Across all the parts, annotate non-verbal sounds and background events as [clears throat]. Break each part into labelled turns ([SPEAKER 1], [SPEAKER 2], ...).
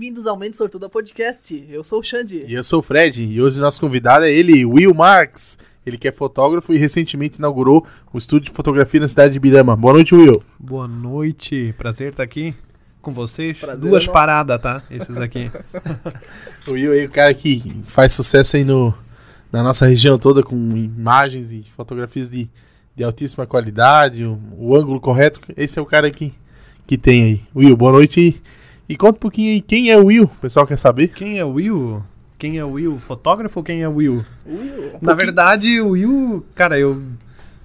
[SPEAKER 1] bem-vindos ao Mente Sortuda Podcast. Eu sou o Xande. E eu
[SPEAKER 2] sou o Fred. E hoje o nosso convidado é ele, Will Marx. Ele que é fotógrafo e recentemente inaugurou o estúdio de fotografia na cidade de Birama. Boa noite, Will.
[SPEAKER 3] Boa noite. Prazer estar tá aqui com vocês. Prazer Duas é
[SPEAKER 2] paradas, tá? Esses aqui. [laughs] o Will é o cara que faz sucesso aí no, na nossa região toda com imagens e fotografias de, de altíssima qualidade, o, o ângulo correto. Esse é o cara que, que tem aí. Will, boa noite e conta um pouquinho aí quem é o Will, o pessoal quer saber. Quem é o Will? Quem é o Will? Fotógrafo ou quem é o Will?
[SPEAKER 3] Will. Na verdade, o Will, cara, eu.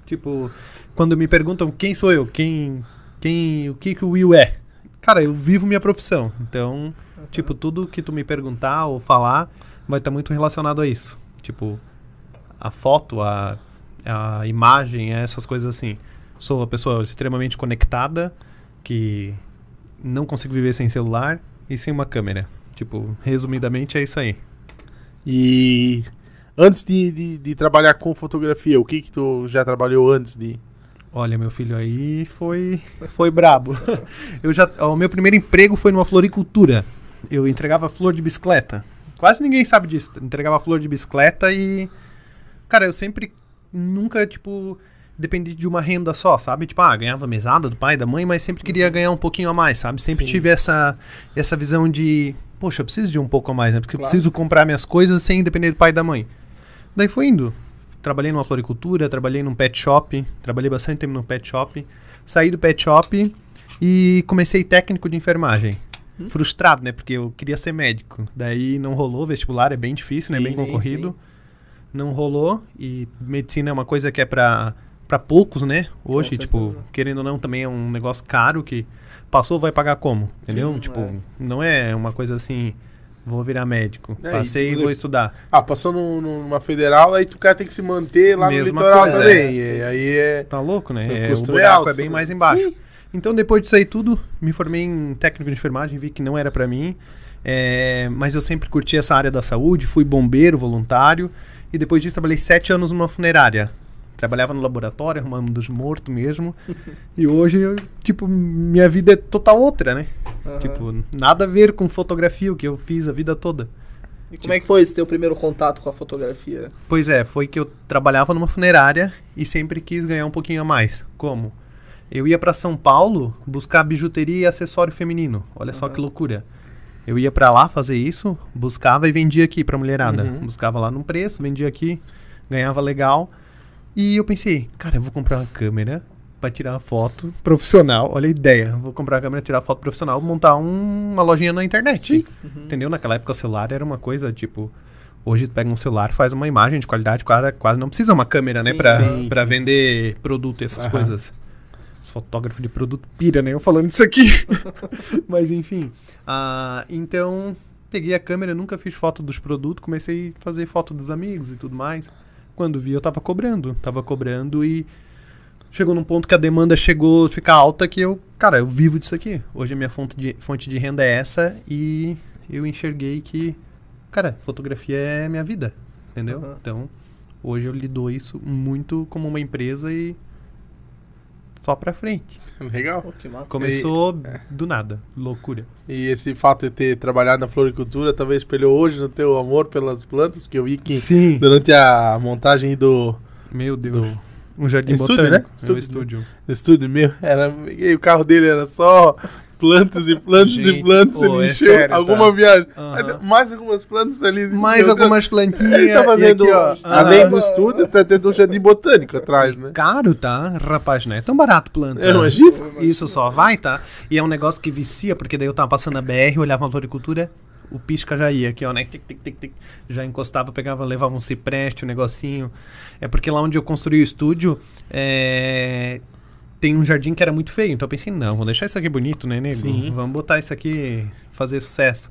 [SPEAKER 3] Tipo, quando me perguntam quem sou eu, quem. quem o que, que o Will é? Cara, eu vivo minha profissão. Então, uhum. tipo, tudo que tu me perguntar ou falar vai estar tá muito relacionado a isso. Tipo, a foto, a, a imagem, essas coisas assim. Sou uma pessoa extremamente conectada, que não consigo viver sem celular
[SPEAKER 2] e sem uma câmera. Tipo, resumidamente é isso aí. E antes de, de, de trabalhar com fotografia, o que que tu já trabalhou antes de... Olha, meu filho aí foi foi brabo. [laughs] Eu já, o meu primeiro emprego foi numa floricultura.
[SPEAKER 3] Eu entregava flor de bicicleta. Quase ninguém sabe disso. Entregava flor de bicicleta e cara, eu sempre nunca tipo depende de uma renda só, sabe? Tipo, ah, ganhava mesada do pai, da mãe, mas sempre queria uhum. ganhar um pouquinho a mais, sabe? Sempre Sim. tive essa, essa visão de, poxa, eu preciso de um pouco a mais, né? Porque claro. eu preciso comprar minhas coisas sem depender do pai e da mãe. Daí foi indo. Trabalhei numa floricultura, trabalhei num pet shop, trabalhei bastante tempo num pet shop. Saí do pet shop e comecei técnico de enfermagem. Hum? Frustrado, né? Porque eu queria ser médico. Daí não rolou, vestibular é bem difícil, né? sim, né? Bem sim, concorrido. Sim. Não rolou e medicina é uma coisa que é para para poucos, né? Hoje, tipo, querendo ou não, também é um negócio caro que passou, vai pagar como? Entendeu? Sim, é. tipo, é. não é uma coisa assim, vou virar médico. É, Passei e vou estudar.
[SPEAKER 2] Ah, passou no, numa federal, aí o cara tem que se manter lá Mesma no litoral coisa, também. É, e é, aí é. Tá louco, né? O, é, o buraco é, alto, é bem mais embaixo. Sim.
[SPEAKER 3] Então, depois disso aí tudo, me formei em técnico de enfermagem, vi que não era para mim. É, mas eu sempre curti essa área da saúde, fui bombeiro, voluntário. E depois disso, trabalhei sete anos numa funerária trabalhava no laboratório, arrumando dos mortos mesmo. e hoje, eu, tipo, minha vida é total outra, né? Uhum. Tipo, nada a ver com fotografia, o que eu fiz a vida toda.
[SPEAKER 1] E tipo, como é que foi esse teu primeiro contato com a fotografia?
[SPEAKER 3] Pois é, foi que eu trabalhava numa funerária e sempre quis ganhar um pouquinho a mais. Como? Eu ia para São Paulo buscar bijuteria e acessório feminino. Olha uhum. só que loucura. Eu ia para lá fazer isso, buscava e vendia aqui pra mulherada. Uhum. Buscava lá num preço, vendia aqui, ganhava legal. E eu pensei, cara, eu vou comprar uma câmera para tirar uma foto profissional. Olha a ideia. Vou comprar uma câmera, tirar foto profissional, montar um, uma lojinha na internet. Uhum. Entendeu? Naquela época o celular era uma coisa tipo. Hoje tu pega um celular, faz uma imagem de qualidade, quase não precisa uma câmera, né, sim, né, para para vender produto e essas uhum. coisas. Os fotógrafos de produto pira, né? Eu falando isso aqui. [laughs] Mas enfim. Uh, então, peguei a câmera, nunca fiz foto dos produtos, comecei a fazer foto dos amigos e tudo mais. Quando vi, eu tava cobrando. Tava cobrando e chegou num ponto que a demanda chegou a ficar alta que eu, cara, eu vivo disso aqui. Hoje a minha fonte de, fonte de renda é essa e eu enxerguei que, cara, fotografia é minha vida, entendeu? Uhum. Então, hoje eu lido isso muito como uma empresa e só pra frente.
[SPEAKER 2] [laughs] Legal. Pô, Começou
[SPEAKER 3] e... do nada, loucura.
[SPEAKER 2] E esse fato de ter trabalhado na floricultura talvez espelhou hoje no teu amor pelas plantas, porque eu vi que Sim. durante a montagem do... Meu Deus. Do... Um jardim é estúdio, botânico. Né? É estúdio, né? Estúdio. Estúdio meu. Era, e o carro dele era só plantas e plantas Gente, e plantas, pô, ele é encheu sério, alguma tá? viagem. Uhum. Mais algumas plantas ali. Mais algumas plantinhas. Ele tá fazendo, aqui, ó, além ah. do
[SPEAKER 3] estudo, tá tendo um jardim botânico atrás, né? Caro, tá? Rapaz, não é tão barato planta. Eu não Isso só vai, tá? E é um negócio que vicia, porque daí eu tava passando a BR, olhava a floricultura o pisca já ia aqui, ó, né? Tic, tic, tic, tic. Já encostava, pegava, levava um cipreste, um negocinho. É porque lá onde eu construí o estúdio, é tem um jardim que era muito feio. Então eu pensei, não, vou deixar isso aqui bonito, né, nego? Sim. Vamos botar isso aqui, fazer sucesso.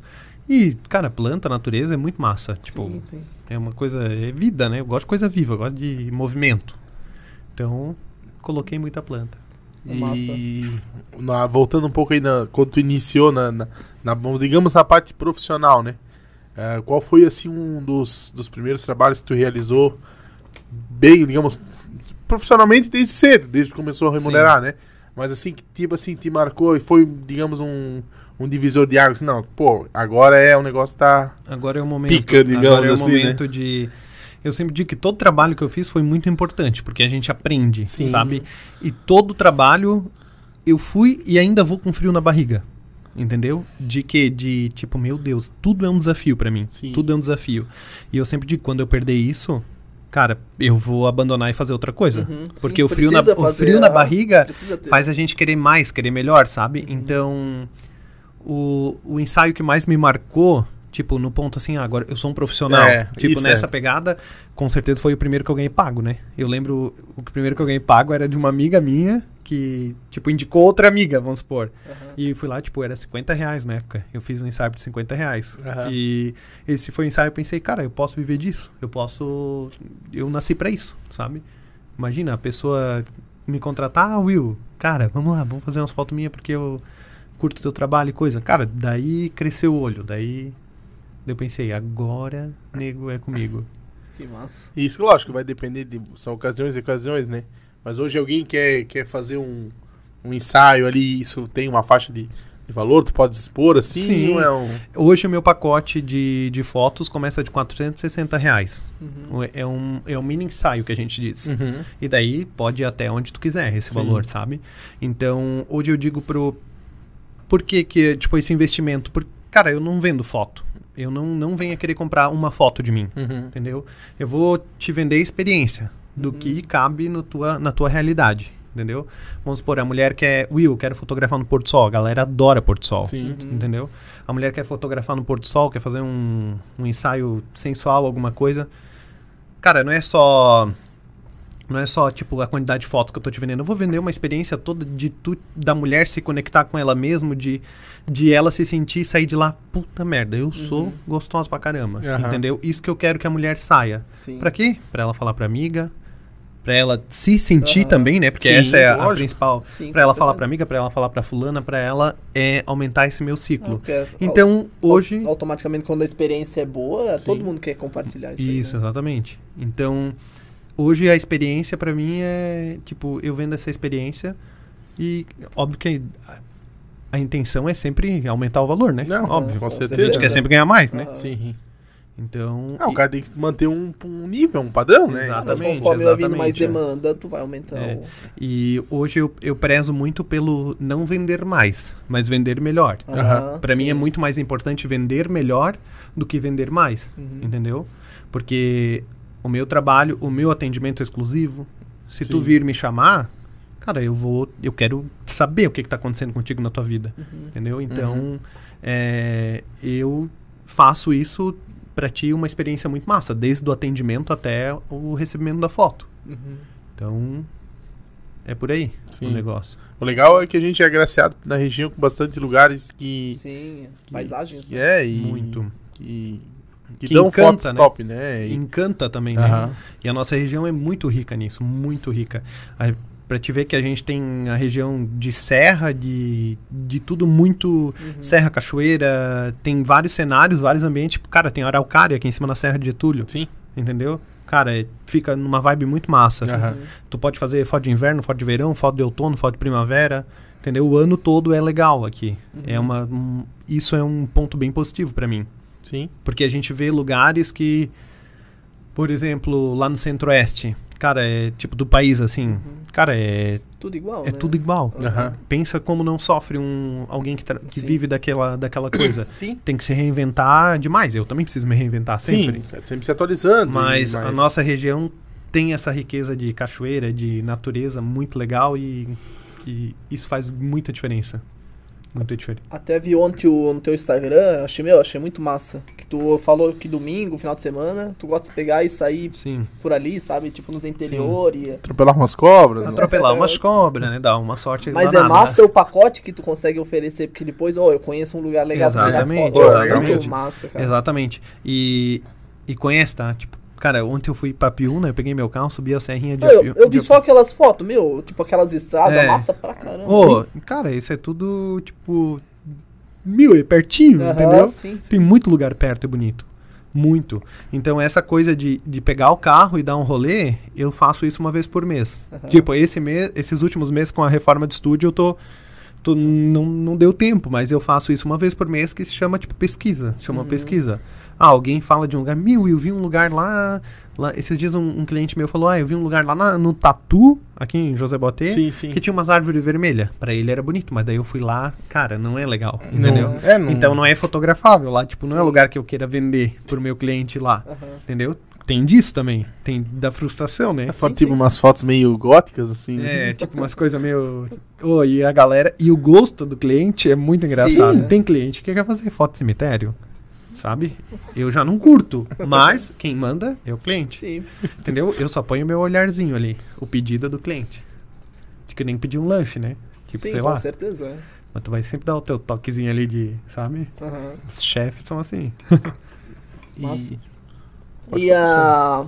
[SPEAKER 3] E, cara, planta, natureza é muito massa. Tipo, sim, sim. é uma coisa. É vida, né? Eu gosto de coisa viva, eu gosto de movimento.
[SPEAKER 2] Então, coloquei muita planta. e é na, voltando um pouco aí na, quando tu iniciou na, na, na digamos na parte profissional, né? Uh, qual foi assim um dos, dos primeiros trabalhos que tu realizou bem, digamos, profissionalmente desde cedo, desde que começou a remunerar, Sim. né? Mas assim, que tipo assim, te marcou e foi, digamos, um, um divisor de águas. Não, pô, agora é, o negócio tá. Agora é o momento. Pica, digamos agora é o assim, né? momento né? de. Eu
[SPEAKER 3] sempre digo que todo trabalho que eu fiz foi muito importante, porque a gente aprende, Sim. sabe? E todo trabalho eu fui e ainda vou com frio na barriga. Entendeu? De que, de tipo, meu Deus, tudo é um desafio para mim. Sim. Tudo é um desafio. E eu sempre digo, quando eu perder isso, cara, eu vou abandonar e fazer outra coisa. Uhum, porque sim, o frio, na, o frio na é, barriga faz a gente querer mais, querer melhor, sabe? Uhum. Então, o, o ensaio que mais me marcou Tipo, no ponto assim, ah, agora eu sou um profissional. É, tipo, nessa é. pegada, com certeza foi o primeiro que eu ganhei pago, né? Eu lembro, o primeiro que eu ganhei pago era de uma amiga minha que, tipo, indicou outra amiga, vamos supor. Uhum. E fui lá, tipo, era 50 reais na época. Eu fiz um ensaio por 50 reais. Uhum. E esse foi o ensaio, eu pensei, cara, eu posso viver disso. Eu posso. Eu nasci para isso, sabe? Imagina, a pessoa me contratar, ah, Will, cara, vamos lá, vamos fazer umas fotos minhas porque eu curto teu trabalho e coisa. Cara, daí cresceu o olho, daí eu pensei, agora nego é comigo.
[SPEAKER 1] Que massa.
[SPEAKER 2] Isso, lógico, vai depender de. São ocasiões e ocasiões, né? Mas hoje alguém quer, quer fazer um, um ensaio ali, isso tem uma faixa de, de valor, tu pode expor assim? Sim. É um...
[SPEAKER 3] Hoje o meu pacote de, de fotos começa de 460 reais. Uhum. É, é, um, é um mini ensaio que a gente diz. Uhum. E daí pode ir até onde tu quiser esse Sim. valor, sabe? Então, hoje eu digo pro. Por que, que tipo, esse investimento? Porque, cara, eu não vendo foto eu não, não venha querer comprar uma foto de mim, uhum. entendeu? Eu vou te vender experiência do uhum. que cabe no tua, na tua realidade, entendeu? Vamos supor, a mulher quer... Will, quero fotografar no Porto Sol. A galera adora Porto Sol, Sim. Uhum. entendeu? A mulher quer fotografar no Porto Sol, quer fazer um, um ensaio sensual, alguma coisa. Cara, não é só não é só, tipo, a quantidade de fotos que eu tô te vendendo. Eu vou vender uma experiência toda de tu, da mulher se conectar com ela mesmo, de, de ela se sentir e sair de lá, puta merda, eu uhum. sou gostosa pra caramba. Uhum. Entendeu? Isso que eu quero que a mulher saia. Sim. Pra quê? Pra ela falar pra amiga, pra ela se sentir uhum. também, né? Porque Sim, essa é a principal. Sim, pra ela falar pra amiga, pra ela falar pra fulana, pra ela é aumentar esse meu ciclo. Okay.
[SPEAKER 1] Então, Al hoje... Automaticamente, quando a experiência é boa, Sim. todo mundo quer compartilhar isso.
[SPEAKER 3] Isso, aí, né? exatamente. Então hoje a experiência para mim é tipo eu vendo essa experiência e óbvio que a, intenção é sempre aumentar o valor, né? Não, óbvio, com certeza. A gente quer sempre ganhar mais, né?
[SPEAKER 2] Sim. Então. Ah, o cara tem que manter um, um nível, um padrão, né? Exatamente. Mas conforme vai vindo mais é. demanda,
[SPEAKER 1] tu vai aumentando. É.
[SPEAKER 2] E hoje eu, eu
[SPEAKER 3] prezo muito pelo não vender mais, mas vender melhor. Uhum, Para mim é muito mais importante vender melhor do que vender mais, uhum. entendeu? Porque o meu trabalho, o meu atendimento exclusivo. Se Sim. tu vir me chamar, cara, eu vou, eu quero saber o que está acontecendo contigo na tua vida, uhum. entendeu? Uhum. Então, uhum. é, eu faço isso para ti uma experiência muito massa, desde o atendimento até
[SPEAKER 2] o recebimento da foto. Uhum. Então, é por aí Sim. o negócio. O legal é que a gente é agraciado na região com bastante lugares que. Sim, que, paisagens. Que né? É, e. Muito. Que, que, que dão encanta, fotos né? top, né? E...
[SPEAKER 3] Encanta também, uhum. né? E a nossa região é muito rica nisso, muito rica. Para te ver que a gente tem a região de serra, de, de tudo muito. Uhum. Serra, cachoeira, tem vários cenários, vários ambientes. Cara, tem araucária aqui em cima na Serra de Getúlio. Sim. Entendeu? Cara, é, fica numa vibe muito massa. Uhum. Tu pode fazer foto de inverno, foto de verão, foto de outono, foto de primavera entendeu? O ano todo é legal aqui. Uhum. É uma, um, isso é um ponto bem positivo para mim. Sim. Porque a gente vê lugares que, por exemplo, lá no centro-oeste, cara, é tipo do país assim, uhum. cara, é
[SPEAKER 1] tudo igual. É né? tudo
[SPEAKER 3] igual. Uhum. Pensa como não sofre um alguém que, que vive daquela, daquela coisa. [coughs] Sim. Tem que se reinventar demais. Eu também preciso me reinventar sempre. Sim,
[SPEAKER 2] é sempre se atualizando. Mas, mas a nossa
[SPEAKER 3] região tem essa riqueza de cachoeira, de natureza muito legal e, e isso faz muita diferença muito diferente.
[SPEAKER 1] Até vi ontem o, no teu Instagram, achei, meu, achei muito massa. Que tu falou que domingo, final de semana, tu gosta de pegar e sair Sim. por ali, sabe? Tipo nos interiores. E... Atropelar
[SPEAKER 2] umas cobras. Né? Atropelar né?
[SPEAKER 3] umas cobras, né? Dá uma sorte. Mas é massa
[SPEAKER 1] né? o pacote que tu consegue oferecer, porque depois, ó, oh, eu conheço um lugar legal exatamente,
[SPEAKER 3] pra foto. É exatamente. É massa, cara. Exatamente. E, e conhece, tá? Tipo, Cara, ontem eu fui pra Piúna, né? eu peguei meu carro, subi a serrinha de. Eu, eu vi
[SPEAKER 1] só aquelas fotos, meu, tipo aquelas estradas, é. massa pra caramba. Ô,
[SPEAKER 3] cara, isso é tudo, tipo. Mil, e pertinho, entendeu? Sim, sim. Tem muito lugar perto e bonito. Muito. Então, essa coisa de, de pegar o carro e dar um rolê, eu faço isso uma vez por mês. Tipo, esse mês, esses últimos meses com a reforma de estúdio, eu tô não, não deu tempo, mas eu faço isso uma vez por mês que se chama tipo pesquisa, chama uhum. pesquisa. Ah, alguém fala de um lugar, meu, eu vi um lugar lá. lá esses dias um, um, cliente meu falou, ah, eu vi um lugar lá na, no Tatu, aqui em José Botê, sim, sim. que tinha umas árvores vermelhas. Para ele era bonito, mas daí eu fui lá, cara, não é legal, entendeu? Não, é, não... Então não é fotografável lá, tipo, sim. não é lugar que eu queira vender pro meu cliente lá, uhum. entendeu? tem disso também. Tem da frustração, né? Sim, tipo
[SPEAKER 2] sim. umas fotos meio góticas, assim. É, né?
[SPEAKER 3] tipo umas coisas meio. Oh, e a galera. E o gosto do cliente é muito engraçado. Sim. Né? Tem cliente que quer fazer foto de cemitério sabe? Eu já não curto, mas [laughs] quem manda é o cliente. Sim. Entendeu? Eu só ponho meu olharzinho ali, o pedido é do cliente. De que nem pedir um lanche, né? Tipo, Sim, sei com lá. certeza. É. Mas tu vai sempre dar o teu toquezinho ali de, sabe? Uhum. Os chefes são assim.
[SPEAKER 1] Nossa. [laughs] E, e a...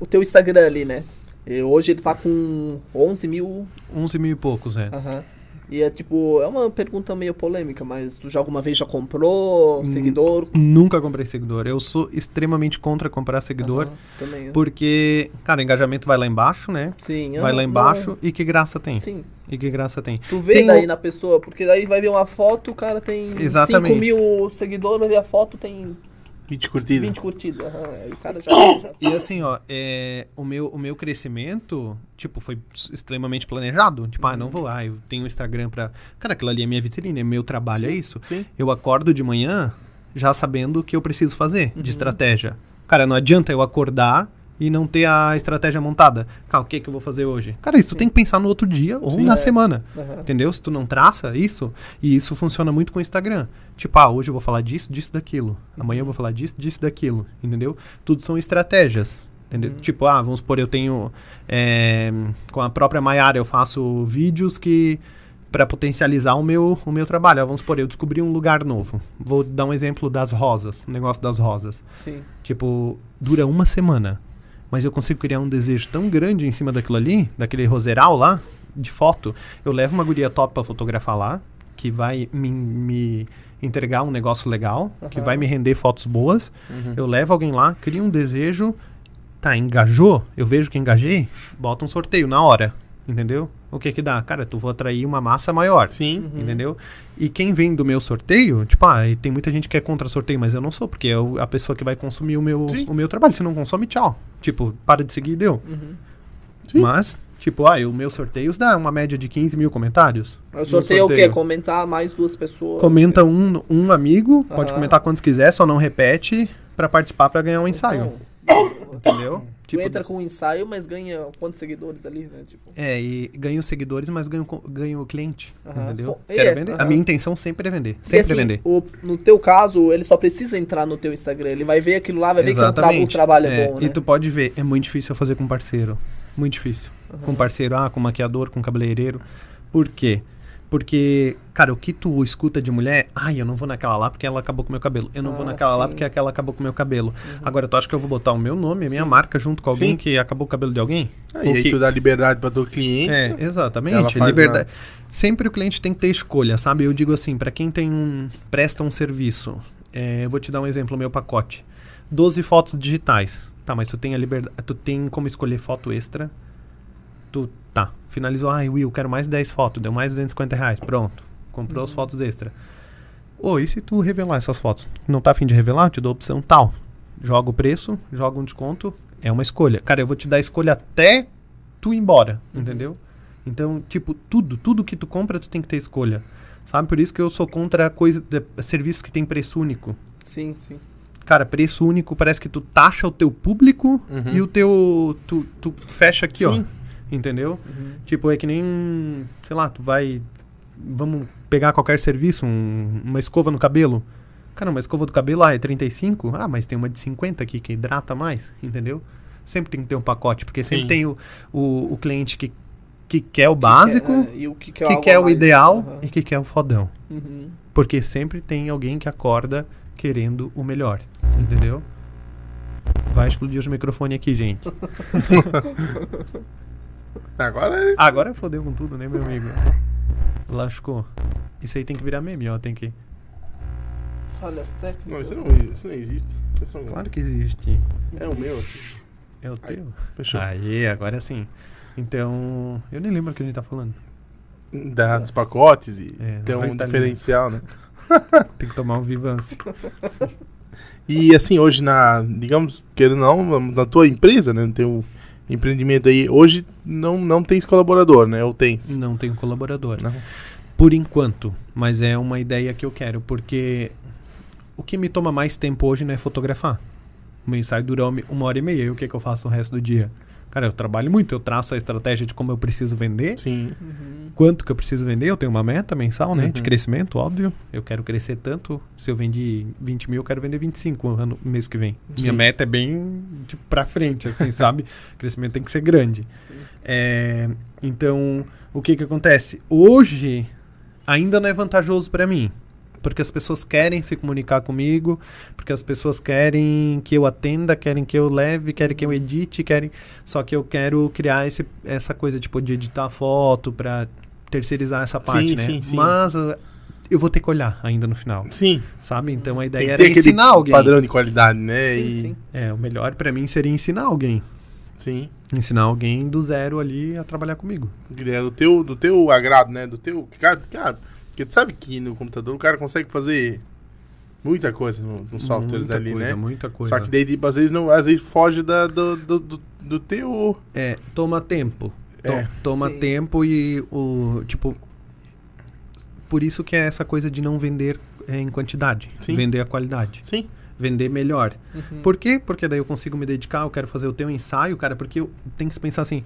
[SPEAKER 1] o teu Instagram ali, né? E hoje ele tá com 11 mil...
[SPEAKER 3] 11 mil e poucos, é.
[SPEAKER 1] Aham. Uhum. E é tipo, é uma pergunta meio polêmica, mas tu já alguma vez já comprou seguidor?
[SPEAKER 3] nunca comprei seguidor. Eu sou extremamente contra comprar seguidor. também é. Porque, cara, engajamento vai lá embaixo, né?
[SPEAKER 1] Sim, vai lá não- embaixo
[SPEAKER 3] é. e que graça tem. Sim. E que graça tem. Tu vê Tem daí na
[SPEAKER 1] pessoa, porque daí vai ver uma foto, o cara tem 5 mil seguidores, vai ver a foto, tem
[SPEAKER 3] 20 curtidas. 20
[SPEAKER 1] curtidas, uhum. É, o cara já, [coughs] já E assim, ó,
[SPEAKER 3] é, o, meu, o meu crescimento, tipo, foi extremamente planejado. Tipo, uhum. ah, não uhum. vou lá, eu tenho o Instagram pra... Cara, aquilo ali é minha vitrine, é meu trabalho, é sim, é isso. Sim. Eu acordo de manhã já sabendo o que eu preciso fazer uhum. de estratégia. Cara, não adianta eu acordar e não ter a estratégia montada. Cara, o que, é que eu vou fazer hoje? Cara, isso Sim. tem que pensar no outro dia ou Sim, na é. semana. Uhum. Entendeu? Se tu não traça isso, e isso funciona muito com o Instagram. Tipo, ah, hoje eu vou falar disso, disso, daquilo. Amanhã eu vou falar disso, disso, daquilo. Entendeu? Tudo são estratégias. Entendeu? Uhum. Tipo, ah, vamos supor, eu tenho. É, com a própria Maiara, eu faço vídeos que para potencializar o meu, o meu trabalho. Ah, vamos supor, eu descobri um lugar novo. Vou dar um exemplo das rosas, o negócio das rosas. Sim. Tipo, dura uma semana mas eu consigo criar um desejo tão grande em cima daquilo ali, daquele roseral lá, de foto. Eu levo uma guria top pra fotografar lá, que vai me, me entregar um negócio legal, uhum. que vai me render fotos boas. Uhum. Eu levo alguém lá, crio um desejo, tá, engajou, eu vejo que engajei, bota um sorteio na hora, entendeu? o que que dá? Cara, tu vou atrair uma massa maior. Sim. Uhum. Entendeu? E quem vem do meu sorteio, tipo, ah, tem muita gente que é contra sorteio, mas eu não sou, porque é a pessoa que vai consumir o meu, o meu trabalho. Se não consome, tchau. Tipo, para de seguir e deu. Uhum. Sim. Mas, tipo, ah, o meu sorteio dá uma média de 15 mil comentários. O sorteio, sorteio. é o quê?
[SPEAKER 1] Comentar mais duas pessoas. Comenta
[SPEAKER 3] um, um amigo, pode comentar quantos quiser, só não repete para participar para ganhar um então, ensaio.
[SPEAKER 1] Então. Entendeu? Tipo, tu entra com um ensaio, mas ganha quantos seguidores ali, né? Tipo...
[SPEAKER 3] É, e ganho seguidores, mas ganho, ganho cliente, entendeu? E Quero é, vender. A minha intenção sempre é vender, sempre e é assim, vender.
[SPEAKER 1] O, no teu caso, ele só precisa entrar no teu Instagram, ele vai ver aquilo lá, vai ver é Exatamente. que o, trabalho é, é bom, né? E tu
[SPEAKER 3] pode ver, é muito difícil eu fazer com parceiro, muito difícil. Com parceiro, ah, com maquiador, com cabeleireiro, por quê? Porque porque, cara, o que tu escuta de mulher, ai, eu não vou naquela lá porque ela acabou com meu cabelo. Eu não ah, vou naquela sim. lá porque aquela acabou com meu cabelo. Uhum. Agora, tu acha que eu vou botar o meu nome, a minha sim. marca junto com alguém sim. que acabou o cabelo de alguém? Ah, porque... aí tu dá
[SPEAKER 2] liberdade para teu cliente. É, exatamente. Liberdade.
[SPEAKER 3] Sempre o cliente tem que ter escolha, sabe? Eu digo assim, para quem tem um. presta um serviço. É, eu vou te dar um exemplo, meu pacote. 12 fotos digitais. Tá, mas tu tem a liberdade. Tu tem como escolher foto extra. Tu Tá, finalizou. Ai, Will, quero mais 10 fotos. Deu mais 250 reais. Pronto, comprou uhum. as fotos extra. Ou oh, e se tu revelar essas fotos? Não tá afim de revelar? te dou a opção tal. Joga o preço, joga um desconto. É uma escolha. Cara, eu vou te dar a escolha até tu ir embora, uhum. entendeu? Então, tipo, tudo, tudo que tu compra, tu tem que ter escolha. Sabe? Por isso que eu sou contra coisa, de, eh, serviços que tem preço único. Sim, sim. Cara, preço único parece que tu taxa o teu público uhum. e o teu. Tu, tu fecha aqui, sim. ó entendeu? Uhum. Tipo, é que nem, sei lá, tu vai, vamos pegar qualquer serviço, um, uma escova no cabelo. cara uma escova do cabelo ah, é 35? Ah, mas tem uma de 50 aqui que hidrata mais, entendeu? Sempre tem que ter um pacote, porque sempre Sim. tem o, o, o, cliente que, que quer o que básico,
[SPEAKER 1] quer, é, o que quer, que
[SPEAKER 3] quer o mais, ideal uhum. e que quer o fodão. Uhum. Porque sempre tem alguém que acorda querendo o melhor, Sim. entendeu? Vai explodir os microfones aqui, gente. [laughs] Agora. Agora fodeu com tudo, né, meu amigo? Lascou. Isso aí tem que virar meme, ó. Tem que.
[SPEAKER 1] Falhas
[SPEAKER 2] técnicas. Não, isso não, isso não existe. Isso não... É claro que existe. É o meu aqui. É o aí, teu?
[SPEAKER 3] Fechou. Aí, agora sim. Então, eu nem lembro o que a gente tá falando.
[SPEAKER 2] Da, dos pacotes e é, tem um tá diferencial, né? [laughs] tem que tomar um vivance. [laughs] e assim, hoje na, digamos, querendo ou não, na tua empresa, né? Tem o. Um empreendimento aí, hoje não, não tens colaborador, né? Ou tens? Não tenho colaborador.
[SPEAKER 3] Não. Por enquanto, mas é uma ideia que eu quero, porque o que me toma mais tempo hoje não é fotografar. O ensaio dura uma hora e meia, e o que, é que eu faço o resto do dia? Cara, eu trabalho muito, eu traço a estratégia de como eu preciso vender. Sim. Uhum. Quanto que eu preciso vender? Eu tenho uma meta mensal, né? Uhum. De crescimento, óbvio. Eu quero crescer tanto. Se eu vendi 20 mil, eu quero vender 25 no mês que vem. Sim. Minha meta é bem tipo, pra frente, assim, [laughs] sabe? O crescimento tem que ser grande. É, então, o que que acontece? Hoje, ainda não é vantajoso para mim porque as pessoas querem se comunicar comigo, porque as pessoas querem que eu atenda, querem que eu leve, querem que eu edite, querem. Só que eu quero criar esse, essa coisa tipo, de editar foto para terceirizar essa parte, sim, né? Sim, sim. Mas eh, eu vou ter que olhar ainda no final. Sim. Sabe? Então a ideia era ensinar alguém. padrão de qualidade, né? Sim, e... sim. É, o melhor para mim seria ensinar alguém. Sim. Ensinar alguém do zero ali a trabalhar comigo.
[SPEAKER 2] É do teu, do teu agrado, né? Do teu. Cara, cara porque tu sabe que no computador o cara consegue fazer muita coisa nos no softwares muita ali, coisa, né? Muita coisa. Só que daí, tipo, às vezes, não, às vezes foge da, do, do, do, do teu.
[SPEAKER 3] É, toma tempo. é. Toma Sim. tempo e o. Tipo. Por isso que é essa coisa de não vender é, em quantidade. Sim. Vender a qualidade. Sim. Vender melhor. Uhum. Por quê? Porque daí eu consigo me dedicar, eu quero fazer o teu ensaio, cara, porque eu tenho que pensar assim.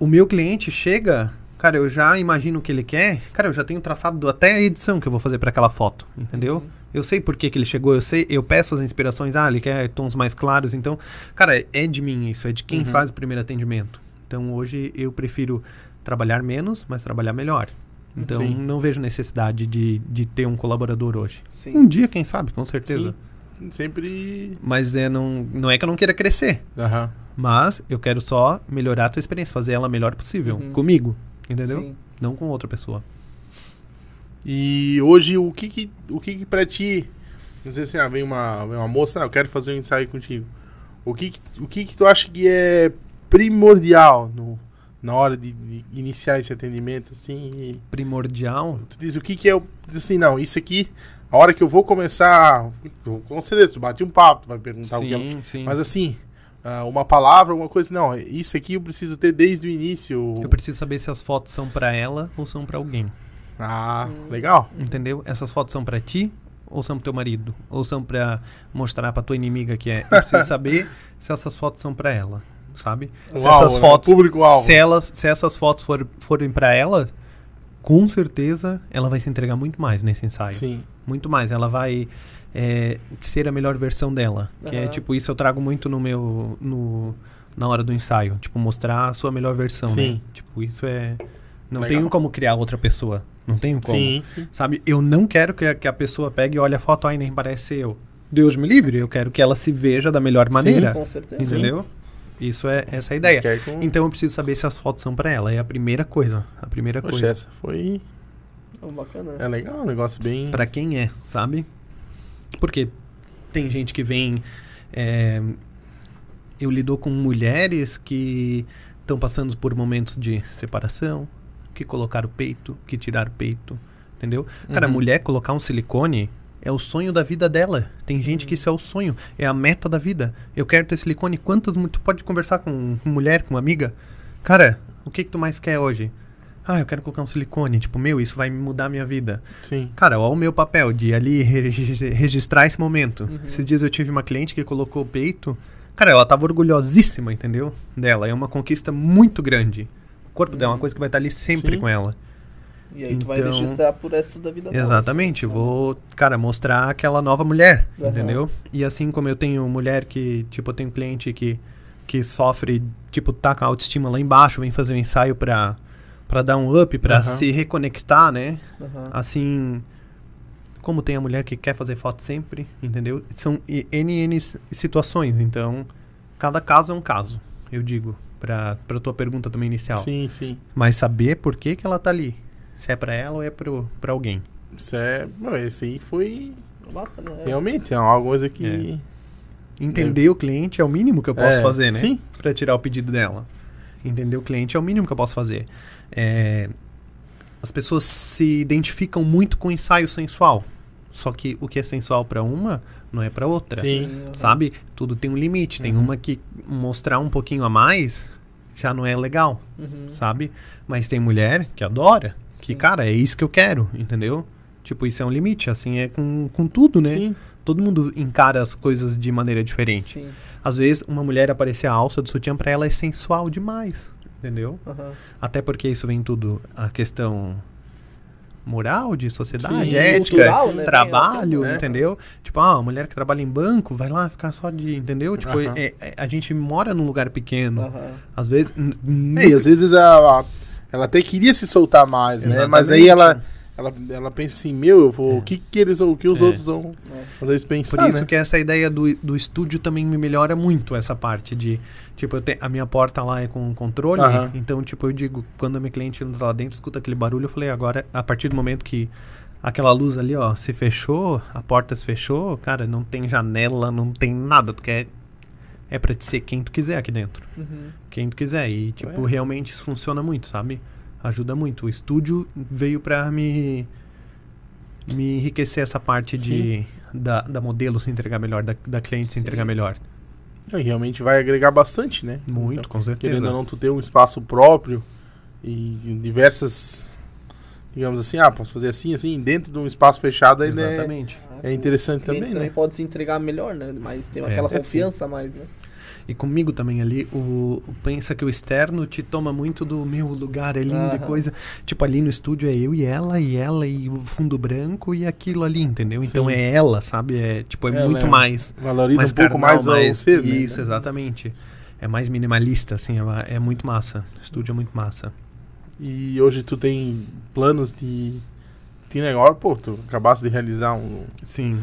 [SPEAKER 3] O meu cliente chega cara, eu já imagino o que ele quer, cara, eu já tenho traçado até a edição que eu vou fazer para aquela foto, entendeu? Uhum. Eu sei por que, que ele chegou, eu sei, eu peço as inspirações, ah, ele quer tons mais claros, então, cara, é de mim isso, é de quem uhum. faz o primeiro atendimento. Então, hoje eu prefiro trabalhar menos, mas trabalhar melhor. Então, Sim. não vejo necessidade de, de ter um colaborador hoje. Sim. Um dia, quem sabe, com certeza.
[SPEAKER 2] Sim. Sempre.
[SPEAKER 3] Mas é, não, não é que eu não queira crescer. Uhum. Mas eu quero só melhorar a tua experiência, fazer ela melhor possível. Uhum. Comigo. Entendeu? Sim.
[SPEAKER 2] Não com outra pessoa. E hoje, o que que, o que, que pra ti. Não sei se ah, vem, uma, vem uma moça, ah, eu quero fazer um ensaio contigo. O que, que o que, que tu acha que é primordial no, na hora de, de, iniciar esse atendimento, assim. Primordial? Tu diz o que que é, assim, não, isso aqui, a hora que eu vou começar, com certeza, tu bate um papo, tu vai perguntar sim, o que é. Sim. Mas assim, ah, uma palavra, alguma coisa. Não, isso aqui eu preciso ter desde o início. Eu
[SPEAKER 3] preciso saber se as fotos são para ela ou são para alguém. Ah, legal. Entendeu? Essas fotos são para ti ou são pro teu marido? Ou são para mostrar para tua inimiga que é? Eu preciso [laughs] saber se essas fotos são para ela, sabe? Uau, se essas é fotos, público alvo. se elas, se essas fotos for, forem para ela, com certeza ela vai se entregar muito mais nesse ensaio. Sim. Muito mais, ela vai é, ser a melhor versão dela. Que uhum. é tipo, isso eu trago muito no meu. No, na hora do ensaio. Tipo, mostrar a sua melhor versão. Né? Sim. Né? Tipo, isso é. Não tenho como criar outra pessoa. Não tenho como. Sim, sim. Sabe? Eu não quero que a, que a pessoa pegue e olhe a foto, ai, nem parece eu. Deus me livre, eu quero que ela se veja da melhor maneira. Sim, com certeza. Entendeu? Isso é essa é a ideia. Eu então eu preciso saber se as fotos são para ela. É a primeira coisa. A primeira Poxa, coisa. essa foi.
[SPEAKER 1] Oh, bacana. É legal, um
[SPEAKER 3] negócio bem. Para quem é, sabe? Porque tem gente que vem. É, eu lido com mulheres que estão passando por momentos de separação, que colocaram o peito, que tiraram o peito, entendeu? Cara, uhum. mulher colocar um silicone é o sonho da vida dela. Tem gente uhum. que isso é o sonho, é a meta da vida. Eu quero ter silicone. Quantas tu pode conversar com mulher, com uma amiga? Cara, o que que tu mais quer hoje? ah, eu quero colocar um silicone, tipo, meu, isso vai mudar a minha vida. Sim. Cara, olha o meu papel de ali registrar esse momento. Uhum. Esses dias eu tive uma cliente que colocou o peito. Cara, ela tava orgulhosíssima, entendeu? Dela. É uma conquista muito grande. O corpo uhum. dela é uma uhum. coisa que vai estar tá ali sempre Sim. com ela.
[SPEAKER 1] E aí então, tu vai então, registrar pro resto da vida
[SPEAKER 3] Exatamente. Dela, assim. vou, cara, mostrar aquela nova mulher, uhum. entendeu? E assim como eu tenho mulher que, tipo, eu tenho cliente que, que sofre, tipo, tá com a autoestima lá embaixo, vem fazer um ensaio pra para dar um up, para uhum. se reconectar, né? Uhum. Assim, como tem a mulher que quer fazer foto sempre, entendeu? São NN situações, então cada caso é um caso, eu digo, para para tua pergunta também inicial. Sim, sim. Mas saber por que que ela tá ali,
[SPEAKER 2] se é para ela ou é para alguém. Isso é, meu, esse aí foi nossa, não é. Realmente é uma coisa que é. entender é. o cliente é o mínimo que eu posso é, fazer, né? Sim.
[SPEAKER 3] Para tirar o pedido dela. Entender o cliente é o mínimo que eu posso fazer. É, as pessoas se identificam muito com ensaio sensual. Só que o que é sensual para uma não é para outra. Sim. Sabe? Tudo tem um limite. Uhum. Tem uma que mostrar um pouquinho a mais já não é legal, uhum. sabe? Mas tem mulher que adora, Sim. que cara, é isso que eu quero, entendeu? Tipo, isso é um limite, assim é com, com tudo, né? Sim. Todo mundo encara as coisas de maneira diferente. Sim. Às vezes, uma mulher aparecer a alça do sutiã para ela é sensual demais entendeu? Uhum. Até porque isso vem tudo a questão moral de sociedade, Sim, ética, cultural, né? trabalho, né? entendeu? Tipo, ah, mulher que trabalha em banco vai lá ficar só de, entendeu? Tipo, é, é, a gente mora num lugar
[SPEAKER 2] pequeno. Às vezes. e às vezes ela, ela até queria se soltar mais, né? Mas aí ela ela, ela pensa assim, meu, eu vou. É. O que, que eles o que os é. outros vão fazer isso pensar. Por né? isso né? que
[SPEAKER 3] essa ideia do, do estúdio também me melhora muito essa parte de. Tipo, eu te, a minha porta lá é com controle, então, tipo, eu digo, quando a minha cliente entra lá dentro, escuta aquele barulho, eu falei, agora, a partir do momento que aquela luz ali, ó, se fechou, a porta se fechou, cara, não tem janela, não tem nada, tu quer. É, é pra te ser quem tu quiser aqui dentro. Uhum. Quem tu quiser. E, tipo, Ué. realmente isso funciona muito, sabe? ajuda muito. O estúdio veio para me me enriquecer essa parte de da, da, modelo se entregar melhor, da, da cliente Sim. se entregar melhor.
[SPEAKER 2] E realmente vai agregar bastante, né? Muito, então, com certeza. Querendo ou não, tu ter um espaço próprio e diversas, digamos assim, ah, posso fazer assim, assim, dentro de um espaço fechado ainda é, Exatamente. é, é interessante também, também
[SPEAKER 1] né? pode se entregar melhor, né? Mas tem aquela é, confiança a mais, né?
[SPEAKER 3] e comigo também ali, o, o, pensa que o externo te toma muito do meu lugar, é lindo uhum. e coisa. Tipo, ali no estúdio é eu e ela, e ela, e o fundo branco e aquilo ali, entendeu? Então Sim. Então é ela, sabe? É, tipo, é ela muito é, mais. Valoriza mais um pouco carnal, mais o ser, né? Isso, exatamente. É mais minimalista, assim, é, é muito massa. O estúdio é muito massa.
[SPEAKER 2] E hoje tu tem planos de tem negócio, pô, tu acabaste de realizar um. Sim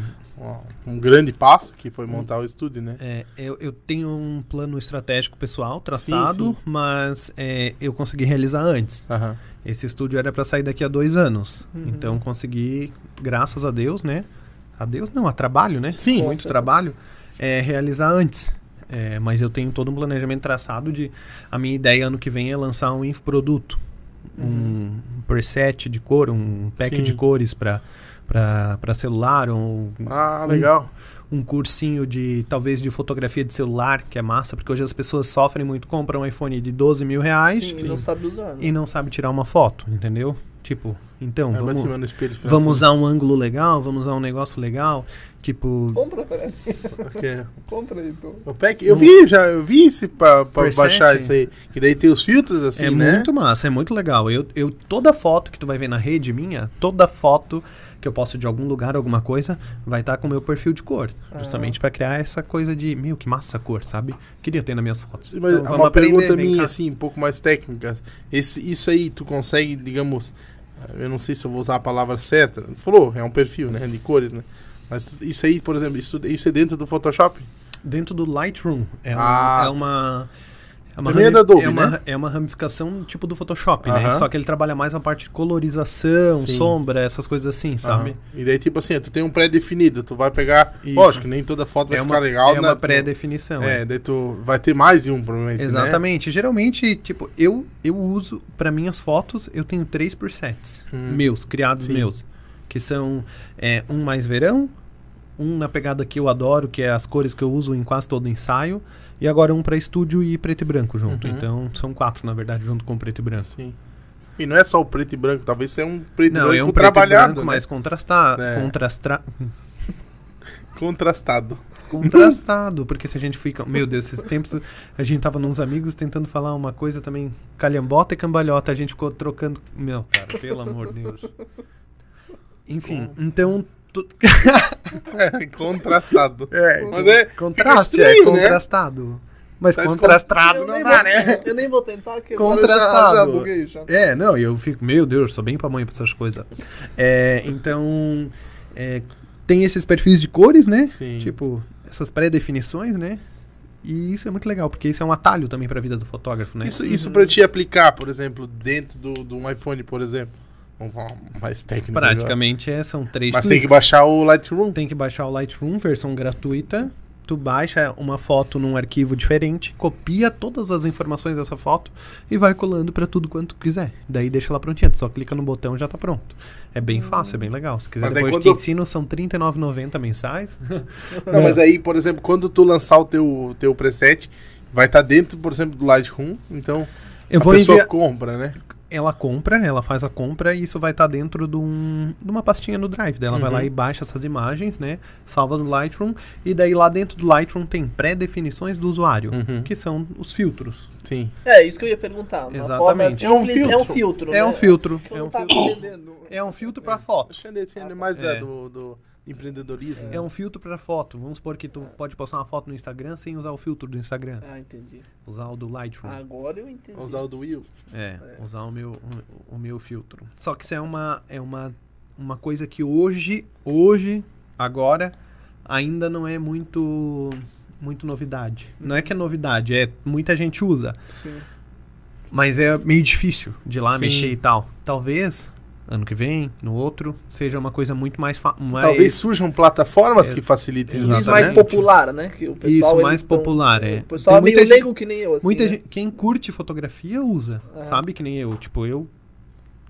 [SPEAKER 2] um grande passo que foi montar o estúdio, né? É, eu, eu tenho um plano estratégico pessoal traçado, sim,
[SPEAKER 3] sim. mas é, eu consegui realizar antes. Uhum. Esse estúdio era para sair daqui a dois anos, uhum. então consegui, graças a Deus, né? A Deus não, a trabalho, né? Sim, muito trabalho, é, realizar antes. É, mas eu tenho todo um planejamento traçado de a minha ideia ano que vem é lançar um infoproduto, uhum. um preset de cor, um pack sim. de cores para para celular. Um, ah, legal. Um, um, cursinho de talvez de fotografia de celular, que é massa, porque hoje as pessoas sofrem muito, compram um iPhone de 12 mil reais Sim, e, não sabe usar, né? e não sabe tirar uma foto, entendeu? Tipo, então, é, vamos, vamos usar um ângulo legal, vamos usar um negócio legal. Tipo.
[SPEAKER 2] Compra pra mim. Okay. Compra então. O pack, eu hum. vi,
[SPEAKER 3] já eu vi esse pra, pra baixar isso aí.
[SPEAKER 2] Que daí tem os filtros assim. É né? muito
[SPEAKER 3] massa, é muito legal. Eu, eu, toda foto que tu vai ver na rede minha, toda foto que eu posto de algum lugar, alguma coisa, vai estar tá com o meu perfil de cor. Ah. Justamente para criar essa coisa de, meu, que massa a cor, sabe? Queria ter nas minhas fotos. Mas
[SPEAKER 2] então, é uma aprender, pergunta minha, cá. assim, um pouco mais técnica. Esse, isso aí, tu consegue, digamos, eu não sei se eu vou usar a palavra certa. Falou, é um perfil, né? De cores, né? Mas isso aí, por exemplo, isso, isso é dentro do Photoshop? Dentro do Lightroom. É, ah. é uma.
[SPEAKER 3] É uma, Adobe, é, uma né? é uma ramificação tipo do Photoshop, uh -huh. né? Só que ele trabalha mais a parte de
[SPEAKER 2] colorização, Sim. sombra, essas coisas assim, sabe? Uh -huh. E daí, tipo assim, tu tem um pré-definido, tu vai pegar. Isso. Lógico, nem toda foto vai é ficar legal, legal, É né? uma pré-definição. É, é, daí tu vai ter mais de um, provavelmente. Né? Exatamente.
[SPEAKER 3] Né? Geralmente, tipo, eu, eu uso, para minhas fotos, eu tenho três presets hum. meus, criados Sim. meus que são é, um mais verão, um na pegada que eu adoro, que é as cores que eu uso em quase todo ensaio, e agora um para estúdio e preto e branco junto. Uhum. Então são quatro, na verdade, junto com preto e branco. Sim.
[SPEAKER 2] E não é só o preto e branco, talvez seja um preto não, e branco é um preto trabalhado. Né? mais contrastar, é.
[SPEAKER 3] contrastra...
[SPEAKER 2] contrastado. Contrastado,
[SPEAKER 3] porque se a gente fica. Meu Deus, esses tempos a gente tava nos amigos tentando falar uma coisa também calhambota e cambalhota, a gente ficou trocando. Meu, cara, pelo amor de Deus. Enfim, Com... então. Tu... [laughs] é, contrastado. É, Mas é contraste, é estranho, é contrastado. Tá né? Mas contrastado
[SPEAKER 1] não dá, né? Eu nem vou tentar que Contrastado.
[SPEAKER 3] É, não, eu fico, meu Deus, sou bem pamonha pra essas coisas. É, então, é, tem esses perfis de cores, né? Sim. Tipo, essas pré-definições, né? E isso é muito legal, porque isso é um atalho também para a vida do fotógrafo, né? Isso, isso uhum. para
[SPEAKER 2] te aplicar, por exemplo, dentro de do, do um iPhone, por exemplo
[SPEAKER 3] mais técnico. Praticamente é, são três Mas tem que baixar o Lightroom. Tem que baixar o Lightroom, versão gratuita. Tu baixa uma foto num arquivo diferente, copia todas as informações dessa foto e vai colando para tudo quanto quiser. Daí deixa lá prontinha, tu só clica no botão e já tá pronto. É bem hum. fácil, é bem legal. Se quiser mas depois quando... te ensino, são R$39,90 mensais.
[SPEAKER 2] [laughs] Não, mas aí, por exemplo, quando tu lançar o teu, teu preset, vai estar tá dentro, por exemplo, do Lightroom, então... Eu a vou pessoa enviar...
[SPEAKER 3] compra, né? ela compra, ela faz a compra e isso vai estar tá dentro de, um, de, uma pastinha no Drive. Daí ela uhum. vai lá uhum. e baixa essas imagens, né? Salva no Lightroom. E daí lá dentro do Lightroom tem pré-definições do usuário, uhum. que são os
[SPEAKER 2] filtros. Sim.
[SPEAKER 1] É, isso que eu ia perguntar. Uma Exatamente. Forma, assim, é, um é um filtro. É um filtro. É um né? filtro. É um
[SPEAKER 2] filtro, é um filtro pra foto. é mais da, é. do... do Empreendedorismo. É, é um
[SPEAKER 3] filtro para foto. Vamos supor que tu pode postar uma foto no Instagram sem usar o filtro do Instagram. Ah,
[SPEAKER 1] entendi.
[SPEAKER 2] Usar
[SPEAKER 3] o do Lightroom.
[SPEAKER 1] Agora eu entendi. Usar o do Will.
[SPEAKER 3] É, é. usar o meu, o, o, meu filtro. Só que isso é uma, é uma, uma coisa que hoje, hoje, agora, ainda não é muito, muito novidade. Não é que é uhum. novidade, é muita gente usa. Sim. Mas é meio difícil de lá Sim. mexer e tal. Talvez ano que vem, no outro, seja uma coisa muito mais. mais... Talvez surjam
[SPEAKER 2] plataformas é, que facilitem isso. isso mais
[SPEAKER 1] popular, né? Que o pessoal, isso, mais popular, é. O pessoal é meio gente, leigo que nem eu. Assim, muita né? gente,
[SPEAKER 3] quem curte fotografia usa, é. sabe? Que nem eu. Tipo, eu.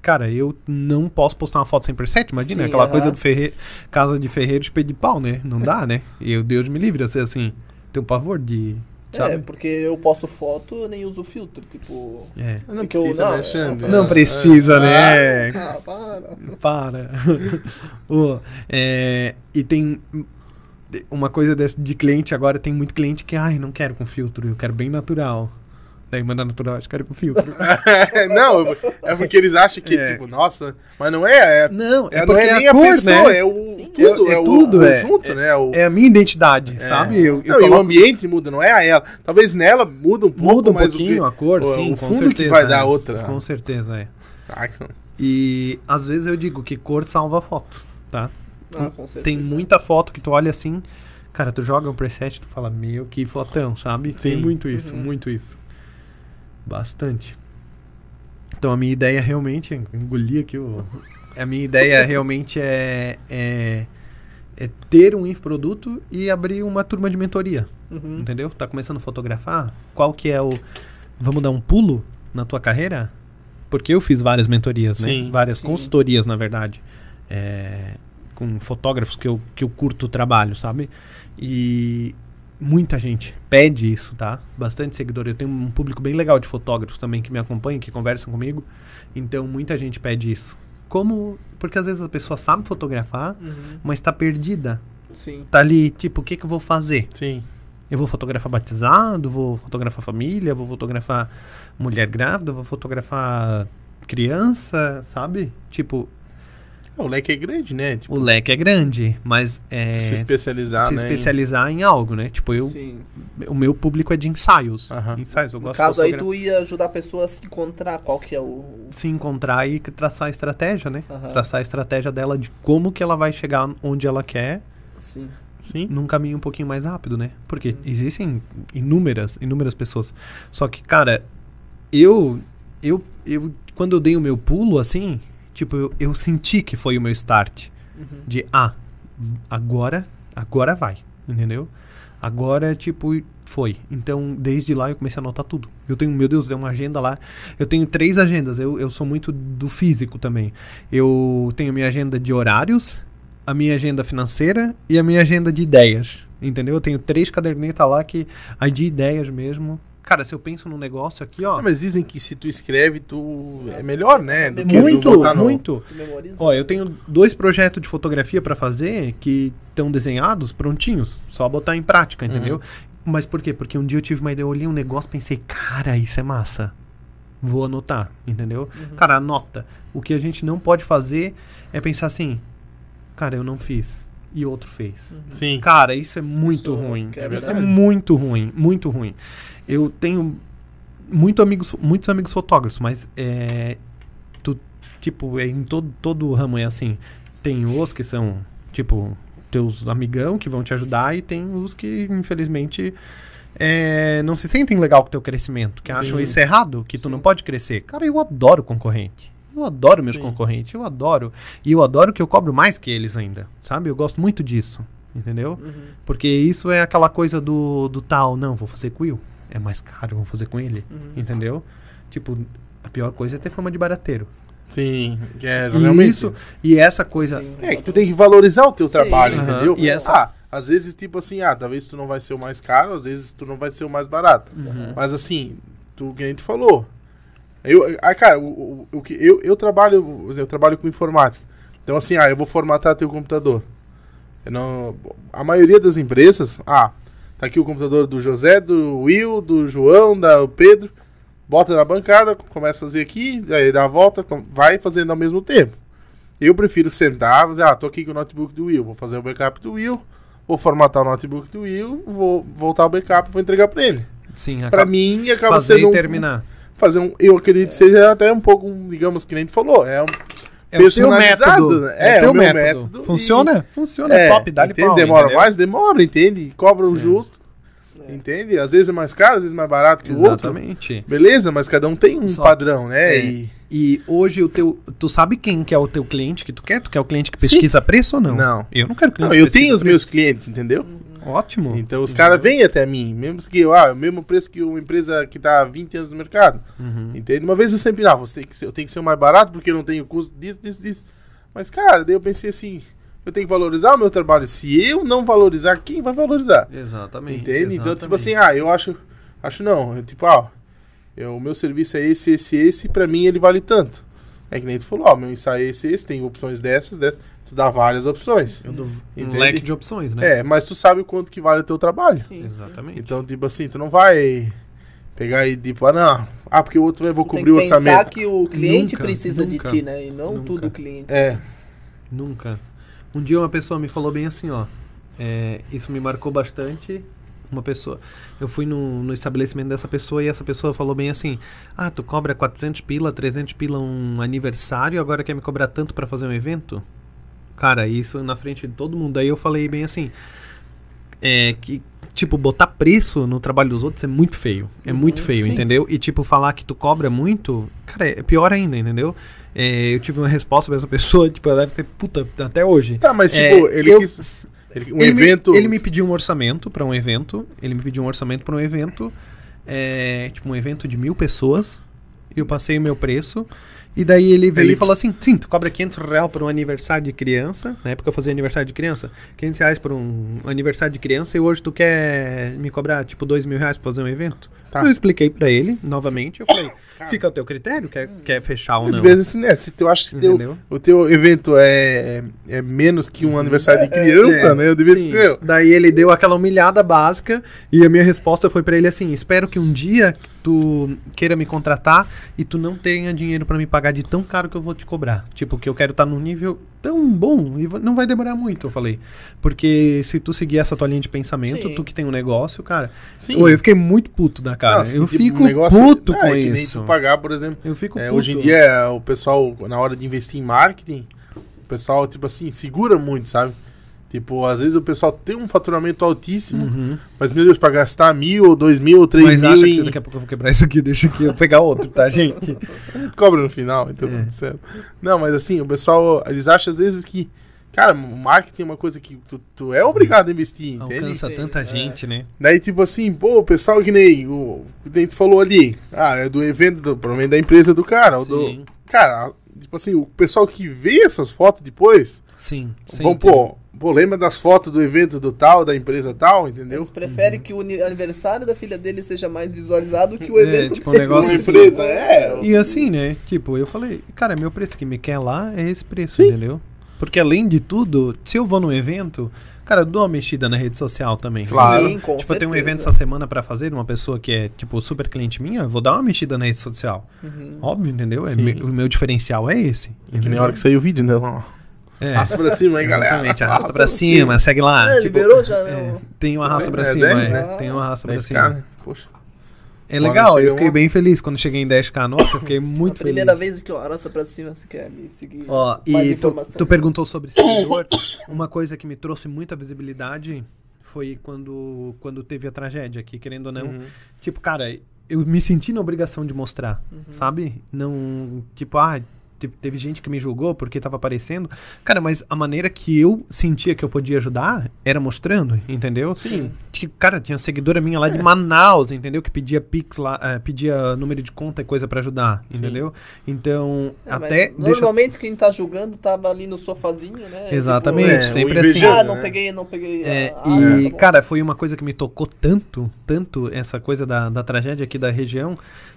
[SPEAKER 3] Cara, eu não posso postar uma foto 100%, imagina, Sim, aquela coisa do Ferre... casa de ferreiro de pau, né? Não [laughs] dá, né? Eu, Deus me livre, assim assim, tenho pavor de é, Sabe? É,
[SPEAKER 1] porque eu posto foto nem uso filtro, tipo. É. Não precisa, eu, não, é, é, né, Não precisa, né? Ah, para. Para.
[SPEAKER 3] oh, [laughs] é, e tem uma coisa de, de cliente agora, tem muito cliente que, ai, não quero com filtro, eu quero bem natural daí manda natural, acho que era com filtro. [laughs]
[SPEAKER 2] não, é porque eles acham que, é. tipo, nossa, mas não é. é não, é, é não é, é nem a, cor, a pessoa, né? é o Sim, é, tudo, é, é, tudo, o conjunto, né? O... É a minha identidade, sabe? Eu, eu não, coloco... e o ambiente muda, não é a ela. Talvez nela muda um pouco, muda um pouquinho que, a cor, o, sim, o fundo certeza, que vai dar outra. Com
[SPEAKER 3] certeza, é. Ah, e às vezes eu digo que cor salva foto, tá? Ah, Tem muita foto que tu olha assim, cara, tu joga um preset e tu fala, meu, que fotão, sabe? Sim. Tem muito isso, uhum. muito isso. Bastante. Então a minha ideia realmente, engolir aqui o. A minha ideia realmente é, é, é ter um infoproduto e abrir uma turma de mentoria. Uhum. Entendeu? Tá começando a fotografar? Qual que é o. Vamos dar um pulo na tua carreira? Porque eu fiz várias mentorias, né? sim, né? Várias sim. consultorias, na verdade. É, com fotógrafos que eu, que eu curto o trabalho, sabe? E muita gente pede isso, tá? Bastante seguidor. Eu tenho um público bem legal de fotógrafos também que me acompanham, que conversam comigo. Então, muita gente pede isso. Como. Porque às vezes a pessoa sabe fotografar, uhum. mas tá perdida. Sim. Tá ali, tipo, o que, que eu vou fazer? Sim. Eu vou fotografar batizado, vou fotografar família, vou fotografar mulher grávida, vou fotografar criança, sabe? Tipo,
[SPEAKER 2] o leque é grande, né? Tipo, o leque é
[SPEAKER 3] grande, mas é. Se especializar, Se né, especializar em... algo, né? Tipo, eu. Sim. O meu público é de ensaios. Aham. Ensaios, eu gosto No caso aí, tu
[SPEAKER 1] ia ajudar a pessoa a se encontrar, qual que é o.
[SPEAKER 3] Se encontrar e traçar a estratégia, né? Traçar a estratégia dela de como que ela vai chegar onde ela quer. Sim. Sim. num caminho um pouquinho mais rápido, né? Porque hum. existem inúmeras, inúmeras pessoas. Só que, cara, eu, eu, eu, quando eu dei o meu pulo, assim, Tipo, eu, eu senti que foi o meu start. Uhum. De, ah, agora, agora vai, entendeu? Agora, tipo, foi. Então, desde lá eu comecei a anotar tudo. Eu tenho, meu Deus, tem uma agenda lá. Eu tenho três agendas. Eu, eu sou muito do físico também. Eu tenho minha agenda de horários, a minha agenda financeira e a minha agenda de ideias. Entendeu? Eu tenho três cadernetas lá que. A de ideias mesmo,
[SPEAKER 2] Cara, se eu penso num negócio aqui, ó. Não, ah, mas dizem que se tu escreve, tu é melhor, né? Do muito, que no... muito.
[SPEAKER 3] Ó, eu tenho dois projetos de fotografia para fazer que estão desenhados, prontinhos, só botar em prática, uhum. entendeu? Uhum. Mas por quê? Porque um dia eu tive uma ideia, eu olhei um negócio, pensei, cara, isso é massa. Vou anotar, entendeu? Uhum. Cara, anota. O que a gente não pode fazer é pensar assim, cara, eu não fiz e outro fez. Uhum. Sim. Cara, isso é muito isso ruim. É isso é muito ruim, muito ruim. Eu tenho muito amigos, muitos amigos fotógrafos, mas é, tu, tipo, é em todo, todo ramo é assim. Tem os que são, tipo, teus amigão que vão te ajudar e tem os que, infelizmente, é, não se sentem legal com o teu crescimento, que Sim. acham isso errado, que tu Sim. não pode crescer. Cara, eu adoro concorrente. Eu adoro meus Sim. concorrentes, eu adoro. E eu adoro que eu cobro mais que eles ainda, sabe? Eu gosto muito disso, entendeu? Uhum. Porque isso é aquela coisa do, do tal, não, vou fazer com o Will. É mais caro, vou fazer com ele, uhum. entendeu? Tipo, a pior coisa é ter fama de barateiro. Sim, é, e realmente. Isso, e essa coisa. Sim.
[SPEAKER 2] É que tu tem que valorizar o teu Sim. trabalho, uhum. entendeu? E essa. Ah, às vezes, tipo assim, ah, talvez tu não vai ser o mais caro, às vezes tu não vai ser o mais barato. Uhum. Mas assim, tu, que a gente falou, eu, ah, cara, o, o, que eu, eu trabalho, eu trabalho com informática. Então assim, ah, eu vou formatar teu computador. Eu não, a maioria das empresas, ah, tá aqui o computador do José, do Will, do João, da Pedro, bota na bancada, começa a fazer aqui, aí dá a volta, vai fazendo ao mesmo tempo. Eu prefiro sentar, fazer, ah, tô aqui com o notebook do Will, vou fazer o backup do Will, vou formatar o notebook do Will, vou voltar o backup, vou entregar para ele. Sim, para mim acaba fazer sendo e terminar. Um, fazer um. Eu acredito que seja até um pouco, um, digamos, que nem tu falou. É um. É o teu método, né? é, é, o teu método. método. Funciona? E, Funciona, é, é top, dá-lhe pau. Demora entendeu? mais? Demora, entende? Cobra o é. justo. É. Entende? Às vezes é mais caro, às vezes mais barato que Exatamente. o outro. Exatamente. Beleza, mas cada um tem um Só, padrão, né? E... e... hoje o teu. Tu sabe quem que é o teu cliente que tu quer? Tu quer o cliente que pesquisa Sim. preço ou não? Não. Eu não quero cliente. Não, que eu tenho os preço. meus clientes, entendeu? Uhum. Ótimo. Então os caras vêm até mim, mesmo que eu, ah, o mesmo preço que uma empresa que está há 20 anos no mercado. Uhum. Entende? Uma vez eu sempre, ah, você tem que ser, eu tenho que ser mais barato porque eu não tenho custo disso, disso, disso. Mas, cara, daí eu pensei assim, eu tenho que valorizar o meu trabalho. Se eu não valorizar, quem vai valorizar?
[SPEAKER 3] Exatamente. Entende? Exatamente. Então,
[SPEAKER 2] tipo assim, ah, eu acho, acho não, eu, tipo, ah, eu, o meu serviço é esse, esse, esse, para mim ele vale tanto. É que nem tu falou, ó, meu ensaio é esse, esse, tem opções dessas, dessas. Tu dá várias opções. um leque de opções, né? É, mas tu sabe o quanto que vale o teu trabalho. Sim, Exatamente. Então, tipo assim, tu não vai pegar e tipo, ah, não, ah, porque o outro eu vou tu cobrir o orçamento. pensar que o cliente nunca, precisa nunca, de ti,
[SPEAKER 1] né? E não nunca. tudo o cliente.
[SPEAKER 3] É. Nunca. Um dia uma pessoa me falou bem assim, ó. É, isso me marcou bastante. Uma pessoa. Eu fui no, no, estabelecimento dessa pessoa e essa pessoa falou bem assim: Ah, tu cobra 400 pila, 300 pila um aniversário, agora quer me cobrar tanto para fazer um evento? Cara, isso na frente de todo mundo. Aí eu falei bem assim. É que, tipo, botar preço no trabalho dos outros é muito feio. É uhum, muito feio, Sim. entendeu? E, tipo, falar que tu cobra muito, cara, é pior ainda, entendeu? É, eu tive uma resposta pra essa [laughs] pessoa, tipo, ela deve ser puta até hoje. Tá, mas, é, tipo, é, ele eu... quis. um ele evento. Me, ele me pediu um orçamento para um evento. Ele me pediu um orçamento para um evento. É, tipo, um evento de mil pessoas. e Eu passei o meu preço. E daí ele veio ele... e falou assim: sim, tu cobra 500 reais por um aniversário de criança. Na época eu fazia aniversário de criança. 500 reais por um aniversário de criança e hoje tu quer me cobrar tipo 2 mil reais pra fazer um evento? Tá. Eu expliquei para ele novamente. Eu falei: Fica ao teu critério, quer, hum. quer fechar ou não. Vezes,
[SPEAKER 2] né, se eu acho que teu, o teu evento é, é, é menos que um uhum. aniversário de é, criança, é, né? Eu devia sim.
[SPEAKER 3] Daí ele deu aquela humilhada básica e a minha resposta foi para ele assim: espero que um dia tu queira me contratar e tu não tenha dinheiro para me pagar de tão caro que eu vou te cobrar. Tipo, que eu quero estar tá no nível tão bom e não vai demorar muito, eu falei. Porque se tu seguir essa tua linha de pensamento, Sim. tu que tem um negócio, cara. Sim. eu fiquei muito puto da cara. Não, eu fico um negócio, puto não, é, com é isso.
[SPEAKER 2] pagar, por exemplo. Eu fico é, puto. Hoje em dia, é, o pessoal, na hora de investir em marketing, o pessoal, tipo assim, segura muito, sabe? Tipo, às vezes o pessoal tem um faturamento altíssimo, uhum. mas meu Deus, pra gastar mil, dois mil, três mas mil. Mas acha em... que daqui a pouco eu vou quebrar isso aqui, deixa aqui eu pegar outro, tá, gente? [laughs] Cobra no final, então é. Tá certo. Não, mas assim, o pessoal, eles acham às vezes que. Cara, marketing é uma coisa que tu, tu é obrigado a investir, Alcança entende? Alcança
[SPEAKER 3] tanta é. gente, né?
[SPEAKER 2] Daí, tipo assim, pô, o pessoal que nem o dentro falou ali, ah, é do evento, do, menos da empresa do cara. Do, cara, tipo assim, o pessoal que vê essas fotos depois. Sim, vão, pô, Pô, lembra das fotos do evento do tal, da empresa tal, entendeu? Eles preferem
[SPEAKER 1] uhum. que o aniversário da filha dele seja mais visualizado que o é, evento é,
[SPEAKER 2] tipo, um negócio assim. empresa, é.
[SPEAKER 3] E assim, né? Tipo, eu falei, cara, meu preço que me quer lá é esse preço, Sim. entendeu? Porque além de tudo, se eu vou num evento, cara, eu dou uma mexida na rede social também. Claro. Sim, com tipo, eu tenho um evento essa semana para fazer, uma pessoa que é, tipo, super cliente minha, vou dar uma mexida na rede social. Uhum. Óbvio, entendeu? É, o meu diferencial é esse. É que nem a hora que
[SPEAKER 2] saiu o vídeo, né? É. Arrasta pra cima hein, galera. Exatamente, arrasta, arrasta pra cima, cima, segue lá. É, tipo, liberou
[SPEAKER 3] já, né? tem uma raça pra cima, 10, né? Tem uma raça pra cima. Poxa. É legal, eu fiquei uma... bem feliz quando cheguei em 10k. Nossa, eu fiquei [laughs] muito feliz. A primeira
[SPEAKER 1] feliz. vez que eu arrasto pra cima, você quer me seguir. Ó, e tu, tu, perguntou sobre seguidor.
[SPEAKER 3] Uma coisa que me trouxe muita visibilidade foi quando, quando teve a tragédia aqui, querendo ou não. Uhum. Tipo, cara, eu me senti na obrigação de mostrar, uhum. sabe? Não, tipo, ah, teve gente que me julgou porque estava aparecendo. Cara, mas a maneira que eu sentia que eu podia ajudar era mostrando, entendeu? Sim. Que, cara, tinha seguidora minha lá é. de Manaus, entendeu? Que pedia Pix lá, é, pedia número de conta e coisa para ajudar, Sim. entendeu? Então, é, até. Normalmente
[SPEAKER 1] deixa... quem tá julgando tava ali no sofazinho, né? Tipo, Exatamente, tipo, sempre assim. Ah, não né? peguei, não peguei. É,
[SPEAKER 3] ah, e, tá cara, foi uma coisa que me tocou tanto, tanto essa coisa da, da tragédia aqui da região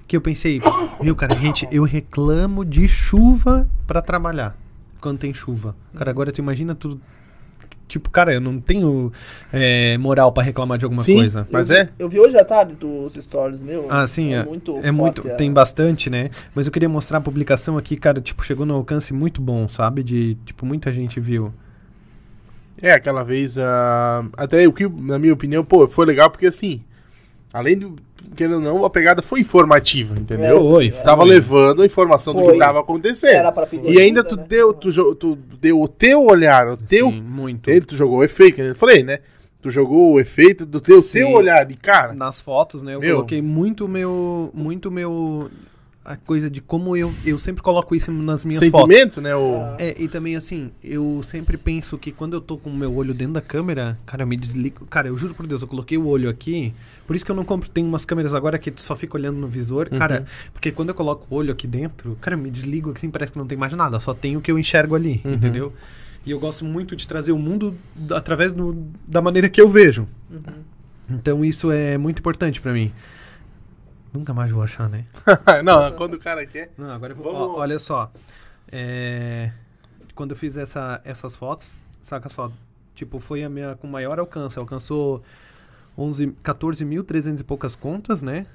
[SPEAKER 3] que eu pensei, viu, cara, gente, eu reclamo de chuva para trabalhar quando tem chuva. Cara, agora tu imagina tudo. Tipo, cara, eu não tenho é, moral para reclamar de alguma sim, coisa. Mas é?
[SPEAKER 1] Eu vi hoje à tarde dos stories meu. Ah, sim. É, é
[SPEAKER 3] muito. É forte, muito é. Tem bastante, né? Mas eu queria mostrar a publicação aqui, cara, tipo, chegou no alcance muito bom, sabe? De, tipo, muita gente viu.
[SPEAKER 2] É, aquela vez, uh, até o que, na minha opinião, pô, foi legal porque assim, Além do. Querendo ou não, a pegada foi informativa, entendeu? É, foi, Tava levando a informação foi. do que tava acontecendo. e ainda ajuda, tu, né? deu, tu, tu deu o teu olhar, o teu. Sim, muito. Tu jogou o efeito, eu falei, né? Tu jogou o efeito do teu, teu olhar de cara. Nas fotos, né? Eu meu. coloquei muito meu.
[SPEAKER 3] Muito meu a coisa de como eu, eu sempre coloco isso nas minhas Sentimento, fotos. né? O... É, e também assim, eu sempre penso que quando eu tô com o meu olho dentro da câmera, cara, eu me desligo. Cara, eu juro por Deus, eu coloquei o olho aqui. Por isso que eu não compro. Tem umas câmeras agora que tu só fica olhando no visor. Uhum. Cara, porque quando eu coloco o olho aqui dentro, cara, eu me desligo assim, parece que não tem mais nada. Só tem o que eu enxergo ali, uhum. entendeu? E eu gosto muito de trazer o mundo através do, da maneira que eu vejo. Uhum. Então isso é muito importante para mim. Nunca mais vou achar, né? [laughs] não, quando o cara quer. Não, agora eu vou. Vamos... olha só. É... Quando eu fiz essa, essas fotos, saca só. Tipo, foi a minha com maior alcance. Alcançou 14.300 e poucas contas, né?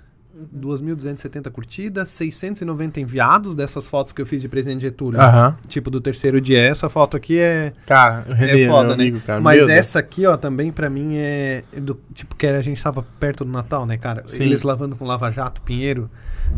[SPEAKER 3] 2.270 curtidas, 690 enviados dessas fotos que eu fiz de presente de Getúlio. Uhum. Tipo do terceiro dia. Essa foto aqui é. Cara, eu é né, foda, né? Amigo, cara. Mas Meu essa aqui, ó, também pra mim é. Do, tipo, que a gente tava perto do Natal, né, cara? Sim. Eles lavando com lava-jato, pinheiro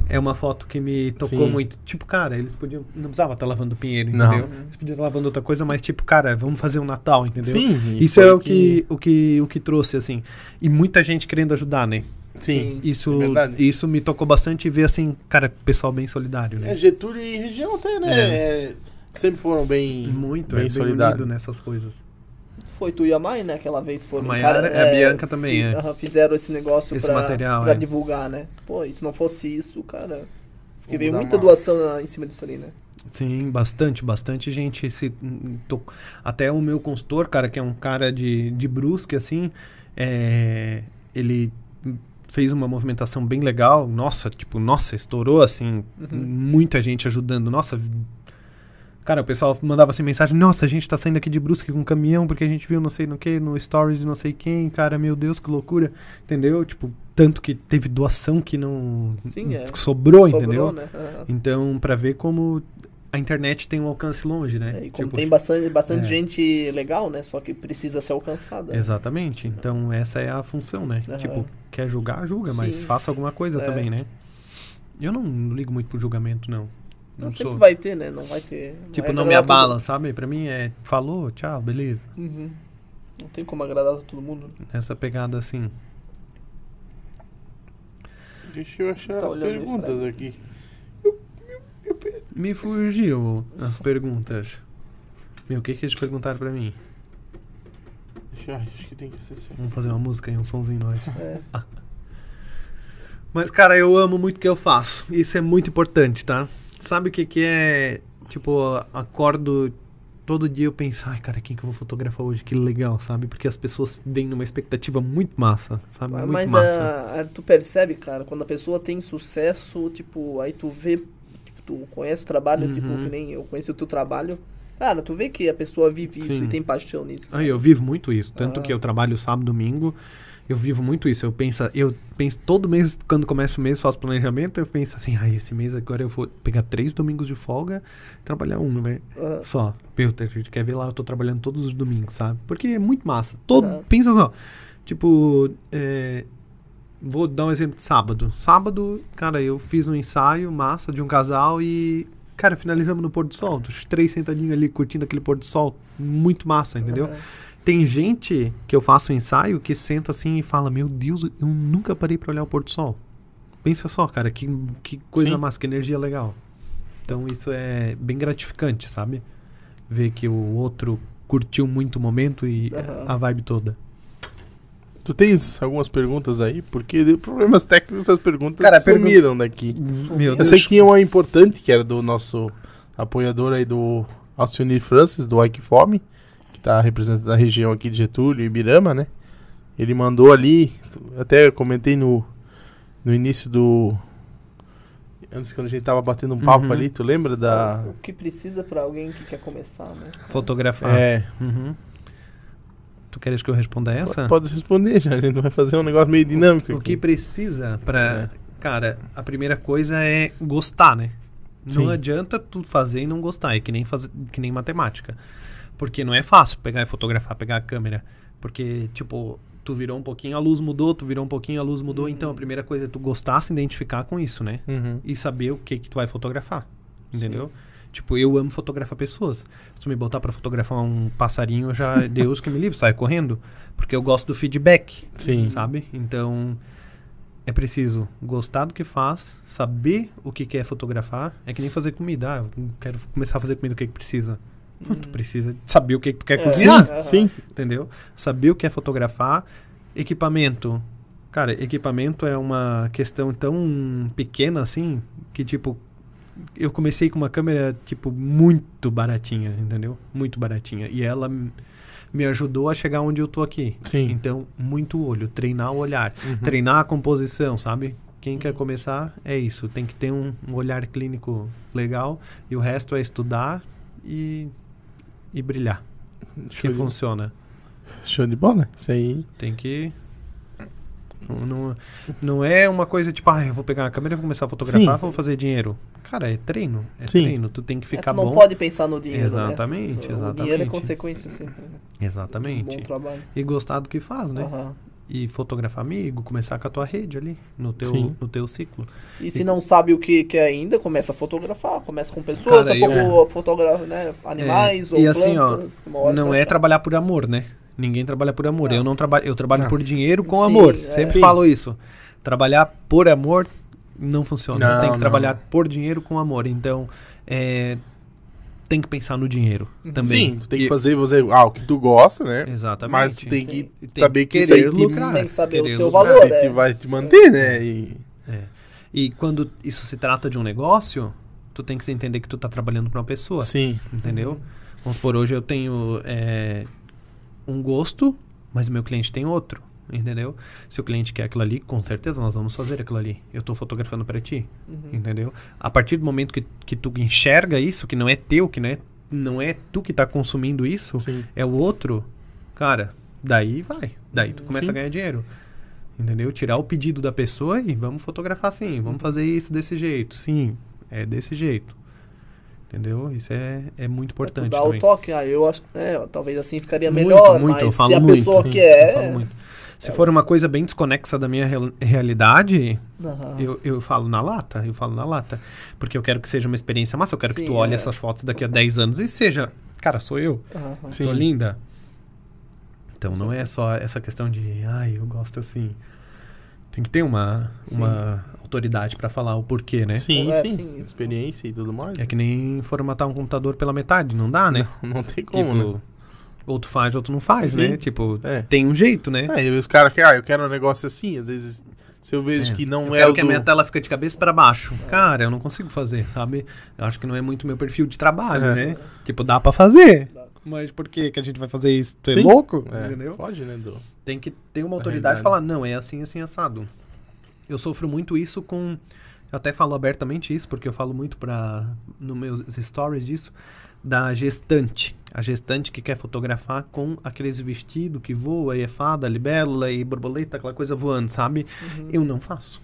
[SPEAKER 3] é uma foto que me tocou Sim. muito. Tipo, cara, eles podiam. Não precisava estar tá lavando pinheiro, entendeu? Não. Eles podiam estar tá lavando outra coisa, mas, tipo, cara, vamos fazer um Natal, entendeu? Sim. Isso é o que, que... O, que, o que trouxe, assim. E muita gente querendo ajudar, né? Sim. É isso, é isso me tocou bastante ver, assim, cara, pessoal bem solidário. Né? É,
[SPEAKER 2] Getúlio e região até, né? É. É, sempre foram bem. Muito, bem, é, bem solidário
[SPEAKER 3] nessas coisas.
[SPEAKER 1] Foi tu e a Mai, né? Aquela vez foram. A Maiara cara, é, a é, Bianca também, fiz, é. Fizeram esse negócio esse pra, material, pra é. divulgar, né? Pô, e se não fosse isso, cara. Porque veio muita doação em cima disso ali, né?
[SPEAKER 3] Sim, bastante, bastante gente se. Até o meu consultor, cara, que é um cara de, de brusque, assim, é... ele fez uma movimentação bem legal. Nossa, tipo, nossa, estourou assim, uhum. muita gente ajudando. Nossa, Cara, o pessoal mandava assim mensagem: Nossa, a gente tá saindo aqui de Brusque com um caminhão porque a gente viu não sei no que, no stories de não sei quem. Cara, meu Deus, que loucura. Entendeu? Tipo, tanto que teve doação que não. Sim, é. sobrou, sobrou, entendeu? Né? Uhum. Então, pra ver como a internet tem um alcance longe, né? É, e como tipo, tem bastante, bastante é.
[SPEAKER 1] gente legal, né? Só que precisa ser alcançada. Né?
[SPEAKER 3] Exatamente. Então, essa é a função, né? Uhum. Tipo, quer julgar, julga, Sim. mas faça alguma coisa é. também, né? Eu não ligo muito pro julgamento, não. Não, então, sempre sou...
[SPEAKER 1] vai ter, né? Não vai ter. Tipo, vai não me abala, todo...
[SPEAKER 3] sabe? Pra mim é falou, tchau, beleza.
[SPEAKER 1] Uhum. Não tem como agradar todo mundo. Né?
[SPEAKER 3] Essa pegada assim.
[SPEAKER 1] Deixa eu achar tá as perguntas
[SPEAKER 2] aqui.
[SPEAKER 3] Me fugiu as perguntas. Meu, o que que eles perguntaram pra mim?
[SPEAKER 2] Deixa, acho que tem que ser certo.
[SPEAKER 3] Vamos fazer uma música e um somzinho nós. [laughs] É. Mas, cara, eu amo muito o que eu faço. Isso é muito importante, tá? Sabe o que, que é? Tipo, acordo todo dia eu penso, ai cara, quem que eu vou fotografar hoje? Que legal, sabe? Porque as pessoas vêm numa expectativa muito massa, sabe? Ah, muito mas massa. A,
[SPEAKER 1] ah, a, tu percebe, cara, quando a pessoa tem sucesso, tipo, aí tu vê, tipo, tu conhece o trabalho, uhum. tipo, que nem eu conheço o teu trabalho. Cara, tu vê que a pessoa vive isso e tem paixão nisso. Sabe?
[SPEAKER 3] Aí eu vivo muito isso. Tanto ah. que eu trabalho sábado, domingo. Eu vivo muito isso. Eu penso, eu penso todo mês, quando começa o mês, faço planejamento, eu penso assim, ai, esse mês agora eu vou pegar três domingos de folga, trabalhar um, né? Uh. Só. Meu, quer ver lá, eu tô trabalhando todos os domingos, sabe? Porque é muito massa. Todo, uh. Pensa só. Tipo, é, vou dar um exemplo de sábado. Sábado, cara, eu fiz um ensaio massa de um casal e Cara, finalizamos no pôr do sol, os três sentadinhos ali curtindo aquele pôr do sol, muito massa, entendeu? Uhum. Tem gente que eu faço um ensaio que senta assim e fala: Meu Deus, eu nunca parei para olhar o pôr do sol. Pensa só, cara, que, que coisa Sim. massa, que energia legal. Então isso é bem gratificante, sabe? Ver que o outro curtiu muito o momento e uhum. a vibe toda.
[SPEAKER 2] Tu tens algumas perguntas aí? Porque de problemas técnicos as perguntas Cara, sumiram pergun daqui. Meu eu sei que uma importante, que era do nosso apoiador aí do Alcione Francis, do Ike Fome, tá representando a região aqui de Getúlio, Ibirama, né? Ele mandou ali, até comentei no, no início do. Antes quando a gente tava batendo um papo uhum. ali, tu lembra da. O
[SPEAKER 1] que precisa para alguém que quer começar, né?
[SPEAKER 2] Fotografar. É. Uhum.
[SPEAKER 3] Tu queres que eu responda essa? Pode,
[SPEAKER 2] responder já, a gente vai fazer um negócio meio dinâmico. O, o que precisa para. É.
[SPEAKER 3] Cara, a primeira coisa é gostar, né? Não Sim. adianta tu fazer e não gostar, é que nem, faz... que nem matemática. Porque não é fácil pegar e fotografar, pegar a câmera. Porque, tipo, tu virou um pouquinho, a luz mudou, tu virou um pouquinho, a luz mudou. Uhum. Então, a primeira coisa é tu gostar, se identificar com isso, né? Uhum. E saber o que que tu vai fotografar, entendeu? Sim. Tipo, eu amo fotografar pessoas. Se tu me botar para fotografar um passarinho, já [laughs] Deus que me livre, sai correndo. Porque eu gosto do feedback, Sim. sabe? Então, é preciso gostar do que faz, saber o que quer é fotografar. É que nem fazer comida. Ah, eu quero começar a fazer comida, o que, que precisa? Tu precisa saber o que, que tu quer é. cozinhar. Sim, uhum. Entendeu? Saber o que é fotografar. Equipamento. Cara, equipamento é uma questão tão pequena assim que, tipo, eu comecei com uma câmera, tipo, muito baratinha, entendeu? Muito baratinha. E ela me ajudou a chegar onde eu tô aqui. Sim. Então, muito olho, treinar o olhar, uhum. treinar a composição, sabe? Quem quer começar é isso, tem que ter um, um olhar clínico legal e o resto é estudar e e brilhar. Show que de...
[SPEAKER 2] funciona. Show de bola. Isso aí.
[SPEAKER 3] Tem que. Não, não, é uma coisa tipo, ah, eu vou pegar uma câmera, vou começar a fotografar, vou fazer dinheiro. Cara, é treino. É Sim. treino. Tu tem que é, ficar é, tu não bom. não pode pensar no dinheiro. Exatamente, né? exatamente. O dinheiro é consequência, Exatamente. Um bom trabalho. E gostar do que faz, né? Uhum e fotografar amigo, começar com a tua rede ali, no teu, no teu ciclo. E, e se
[SPEAKER 1] não sabe o que, que é ainda, começa a fotografar, começa com pessoas, Cara, eu... fotografa né, animais é. ou e plantas, assim, ó, não é
[SPEAKER 3] trabalhar por amor, né? Ninguém trabalha por amor. Tá. Eu não trabalho, eu trabalho tá. por dinheiro com Sim, amor. É. Sempre Sim. falo isso. Trabalhar por amor não funciona. Não, Tem que trabalhar por dinheiro com amor. Então, é, tem que pensar no dinheiro
[SPEAKER 2] uhum. também. Sim, tem que fazer você, ah, o que tu gosta, né? Exatamente. Mas tu tem que saber que querer lucrar. Tem que saber querer o teu lucrar. valor, né? Que vai te manter, né? E... É. e quando
[SPEAKER 3] isso se trata de um negócio, tu tem que entender que tu tá trabalhando para uma pessoa. Sim. Entendeu? Vamos por hoje eu tenho é, um gosto, mas o meu cliente tem outro entendeu? Se o cliente quer aquilo ali, com certeza nós vamos fazer aquilo ali. Eu estou fotografando para ti, uhum. entendeu? A partir do momento que, que tu enxerga isso, que não é teu, que não é, não é tu que está consumindo isso, Sim. é o outro, cara, daí vai. Daí tu começa Sim. a ganhar dinheiro. Entendeu? Tirar o pedido da pessoa e vamos fotografar assim, vamos uhum. fazer isso desse jeito. Sim, é desse jeito. Entendeu? Isso é, é muito é importante. É, dá o
[SPEAKER 1] toque, ah, eu acho. É, talvez assim ficaria muito, melhor, muito, mas se a muito, pessoa sim, quer. É.
[SPEAKER 3] Se é, for uma coisa bem desconexa da minha realidade, eu, eu falo na lata, eu falo na lata. Porque eu quero que seja uma experiência massa, eu quero Sim, que tu olhe é. essas fotos daqui a 10 anos e seja, cara, sou eu, sou Sim. tô linda. Então não é só essa questão de, ai, eu gosto assim. Tem que ter uma, uma autoridade para falar o porquê, né? Sim, é, sim. sim Experiência e tudo mais. É que nem formatar um computador pela metade, não dá, né? Não, não tem tipo, como, tipo, né? outro faz, outro não faz, né? Sim. né? Tipo, é. tem um jeito, né? É,
[SPEAKER 2] e os caras que, ah, eu quero um negócio assim, às vezes se eu vejo é. que não eu é quero o que do... a minha tela fica de cabeça para baixo.
[SPEAKER 3] Cara, eu não consigo fazer, sabe? Eu acho que não é muito meu perfil de trabalho, é. né? Tipo, dá para fazer. Mas por que que a gente vai fazer isso? Tu é louco?
[SPEAKER 2] É. Entendeu? Pode, né, Tem que
[SPEAKER 3] ter uma é autoridade e falar, não, é assim, assim, assado. Eu sofro muito isso com... Eu até falo abertamente isso, porque eu falo muito para nos meus stories disso, da gestante a gestante que quer fotografar com aqueles vestido que voa e é fada, libélula e borboleta, aquela coisa voando, sabe? Uhum. Eu não faço.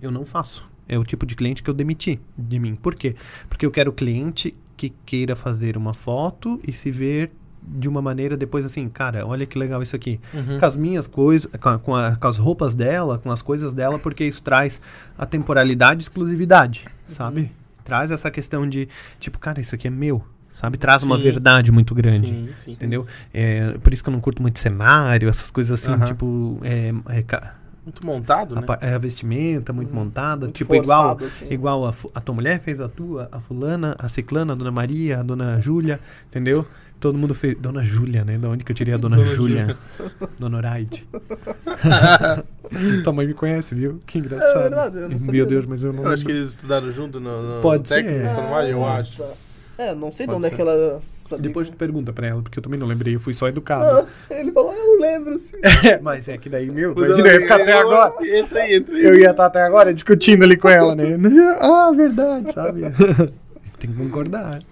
[SPEAKER 3] Eu não faço. É o tipo de cliente que eu demiti de mim. Por quê? Porque eu quero cliente que queira fazer uma foto e se ver de uma maneira depois assim, cara, olha que legal isso aqui. Uhum. Com as minhas coisas, com, com, com, as roupas dela, com as coisas dela, porque isso traz a temporalidade e exclusividade, uhum. sabe? Traz essa questão de, tipo, cara, isso aqui é meu sabe? Traz sim. uma verdade muito grande, sim, sim, entendeu? É, por isso que eu não curto muito cenário, essas coisas assim, uh -huh. tipo... É, é, muito montado, a, né? A, é, a vestimenta muito hum, montada, muito tipo forçado, igual assim. igual a, a, tua mulher fez a tua, a fulana, a ciclana, a dona Maria, a dona Júlia, entendeu? Todo mundo fez... Dona Júlia, né? Da onde que eu tirei a dona, dona Júlia? [laughs] dona Oraide. [laughs] Tua mãe me conhece, viu? Que é engraçado. É verdade, eu não Meu sabia. Deus, mas eu não... Eu acho que eles estudaram junto no, no Pode técnico, ser. É. eu acho.
[SPEAKER 1] É, não sei de onde é que ela sabia.
[SPEAKER 3] Depois tu pergunta pra ela, porque eu também não lembrei, eu fui só educado.
[SPEAKER 1] Ah, ele falou, ah, eu lembro, sim. [laughs]
[SPEAKER 3] É, mas é que daí, meu, Os imagina, eu ia ficar até agora. Ah, entra aí, entra aí. Eu ia estar até agora discutindo ali com ela, né? [laughs] ah, verdade, sabe? [laughs] Tem que concordar.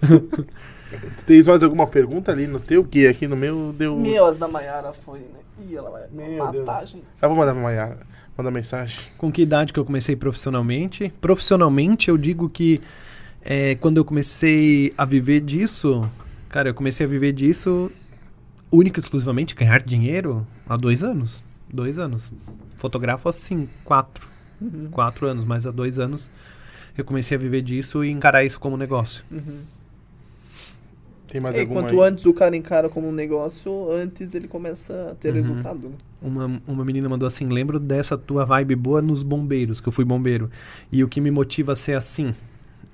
[SPEAKER 3] Tu
[SPEAKER 2] tens mais alguma pergunta ali no teu? Que aqui no meu deu. Meu, as
[SPEAKER 1] da Maiara foi, né? Ih, ela vai meu matar, Deus. gente. Eu
[SPEAKER 3] ah, vou mandar pra Maiara. mandar mensagem. Com que idade que eu comecei profissionalmente? Profissionalmente, eu digo que é, quando eu comecei a viver disso, cara, eu comecei a viver disso única e exclusivamente ganhar dinheiro há dois anos. Dois anos. Fotografo assim, quatro. Uhum. Quatro anos, mas há dois anos eu comecei a viver disso e encarar isso como negócio. Uhum. Tem mais e alguma quanto aí?
[SPEAKER 1] antes o cara encara como um negócio, antes ele começa a ter uhum. resultado. Né?
[SPEAKER 3] Uma, uma menina mandou assim: lembro dessa tua vibe boa nos bombeiros, que eu fui bombeiro. E o que me motiva a ser assim?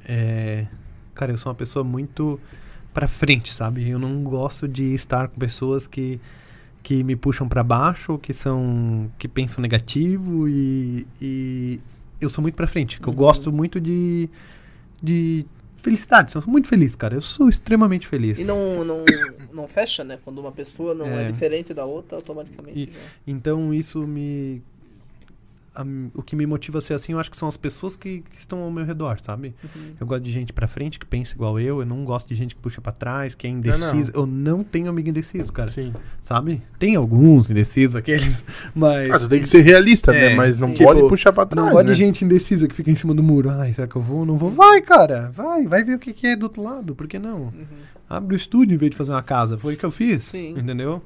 [SPEAKER 3] É, cara, eu sou uma pessoa muito para frente, sabe? Eu não gosto de estar com pessoas que que me puxam para baixo, que são que pensam negativo e, e eu sou muito para frente, que eu uhum. gosto muito de de felicidade. Eu sou muito feliz, cara. Eu sou extremamente feliz. E não
[SPEAKER 1] não, não fecha, né? Quando uma pessoa não é, é diferente da outra, automaticamente.
[SPEAKER 3] E, então isso me a, o que me motiva a ser assim, eu acho que são as pessoas que, que estão ao meu redor, sabe? Uhum. Eu gosto de gente pra frente que pensa igual eu, eu não gosto de gente que puxa para trás, que é indecisa. Eu não tenho amigo indeciso, cara. Sim. Sabe? Tem alguns indecisos, aqueles, [laughs]
[SPEAKER 2] mas. Ah, tem que ser realista, né? é, né? Mas não sim. pode tipo, puxar pra trás.
[SPEAKER 3] Não gosto né? de gente indecisa que fica em cima do muro. Ai, será que eu vou não vou? Vai, cara, vai, vai ver o que, que é do outro lado, por que não? Uhum. Abre o estúdio em vez de fazer uma casa. Foi o que eu fiz, sim. entendeu?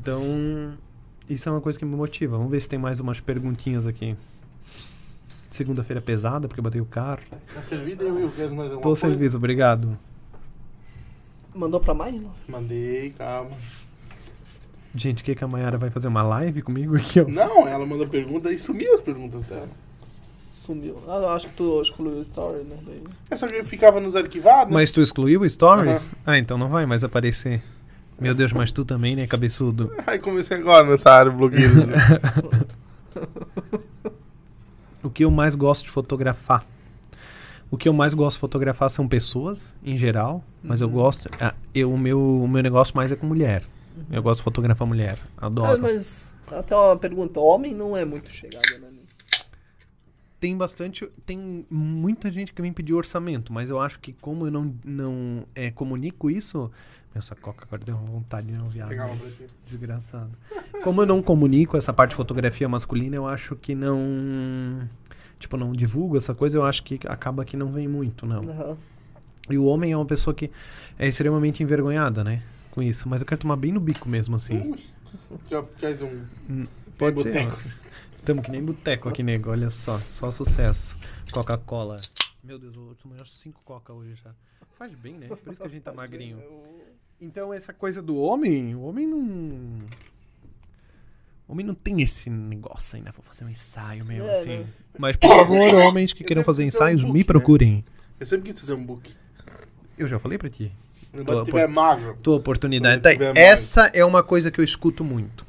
[SPEAKER 3] Então isso é uma coisa que me motiva. Vamos ver se tem mais umas perguntinhas aqui. Segunda-feira pesada, porque eu botei o carro.
[SPEAKER 2] Tá servido eu, eu quero mais Tô coisa? servido, obrigado. Mandou pra mais, não? Mandei, calma.
[SPEAKER 3] Gente, o que, que a Mayara vai fazer? Uma live comigo aqui? Ó?
[SPEAKER 2] Não, ela mandou pergunta e sumiu as perguntas dela. Sumiu. Ah, acho que tu excluiu o story, né? Daí... É só que ele ficava nos arquivados. Né? Mas tu
[SPEAKER 3] excluiu o stories? Uhum. Ah, então não vai mais aparecer. Meu Deus, mas tu também, né, cabeçudo? [laughs] Ai, comecei agora nessa área blogueiros. Assim. [laughs] o que eu mais gosto de fotografar? O que eu mais gosto de fotografar são pessoas, em geral, mas uhum. eu gosto. Ah, eu, o, meu, o meu negócio mais é com mulher. Uhum. Eu gosto de fotografar mulher. Adoro. Ah,
[SPEAKER 1] mas até uma pergunta: homem não é muito chegado, né? tem bastante. Tem muita
[SPEAKER 3] gente que vem pedir orçamento, mas eu acho que como eu não, não é, comunico isso. Essa coca agora deu vontade, de não viajar Desgraçado. Como eu não comunico essa parte de fotografia masculina, eu acho que não. Tipo, não divulgo essa coisa, eu acho que acaba que não vem muito, não. Uhum. E o homem é uma pessoa que é extremamente envergonhada, né? Com isso. Mas eu quero tomar bem no bico mesmo, assim. Queres um. Hum, pode ser. Tamo que nem boteco aqui, nego. Olha só, só sucesso. Coca-Cola. Meu Deus, eu tomei acho cinco coca hoje já. Faz bem, né? Por isso que a gente tá magrinho. Então, essa coisa do homem, o homem não... O homem não tem esse negócio ainda. Vou fazer um ensaio mesmo, é, assim. Né? Mas, por favor, homens que queiram fazer ensaios, um book, me né? procurem. Né? Eu sempre quis fazer um book. Eu já falei pra ti. Quando tiver opor... magro. Tua oportunidade. Tá, magro. essa é uma coisa que eu escuto muito.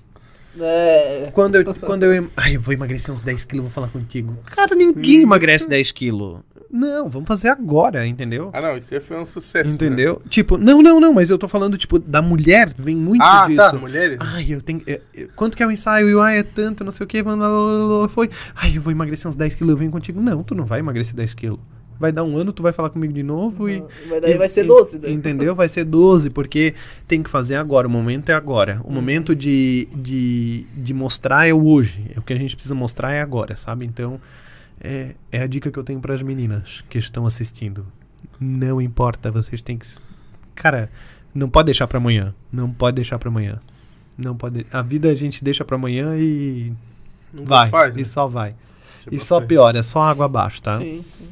[SPEAKER 3] É. Quando eu. Quando eu em... Ai, eu vou emagrecer uns 10 quilos, vou falar contigo. Cara, ninguém hum. emagrece 10 quilos. Não, vamos fazer agora, entendeu? Ah, não, isso foi um sucesso. Né? Entendeu? Né? Tipo, não, não, não, mas eu tô falando, tipo, da mulher, vem muito ah, tá, disso. Ah, tá, mulheres? Ai, eu tenho. Eu, quanto que é o ensaio? o ai, é tanto, não sei o que, foi. Ai, eu vou emagrecer uns 10 quilos, eu venho contigo. Não, tu não vai emagrecer 10 quilos vai dar um ano, tu vai falar comigo de novo e. Mas daí e, vai ser 12, né? Entendeu? Vai ser 12, porque tem que fazer agora. O momento é agora. O hum. momento de, de, de mostrar é o hoje. É o que a gente precisa mostrar é agora, sabe? Então, é, é a dica que eu tenho para as meninas que estão assistindo. Não importa, vocês têm que. Cara, não pode deixar para amanhã. Não pode deixar para amanhã. Não pode. A vida a gente deixa para amanhã e. Nunca vai. Faz, né? E só vai. Deixa e só piora, é só água abaixo, tá? Sim, sim.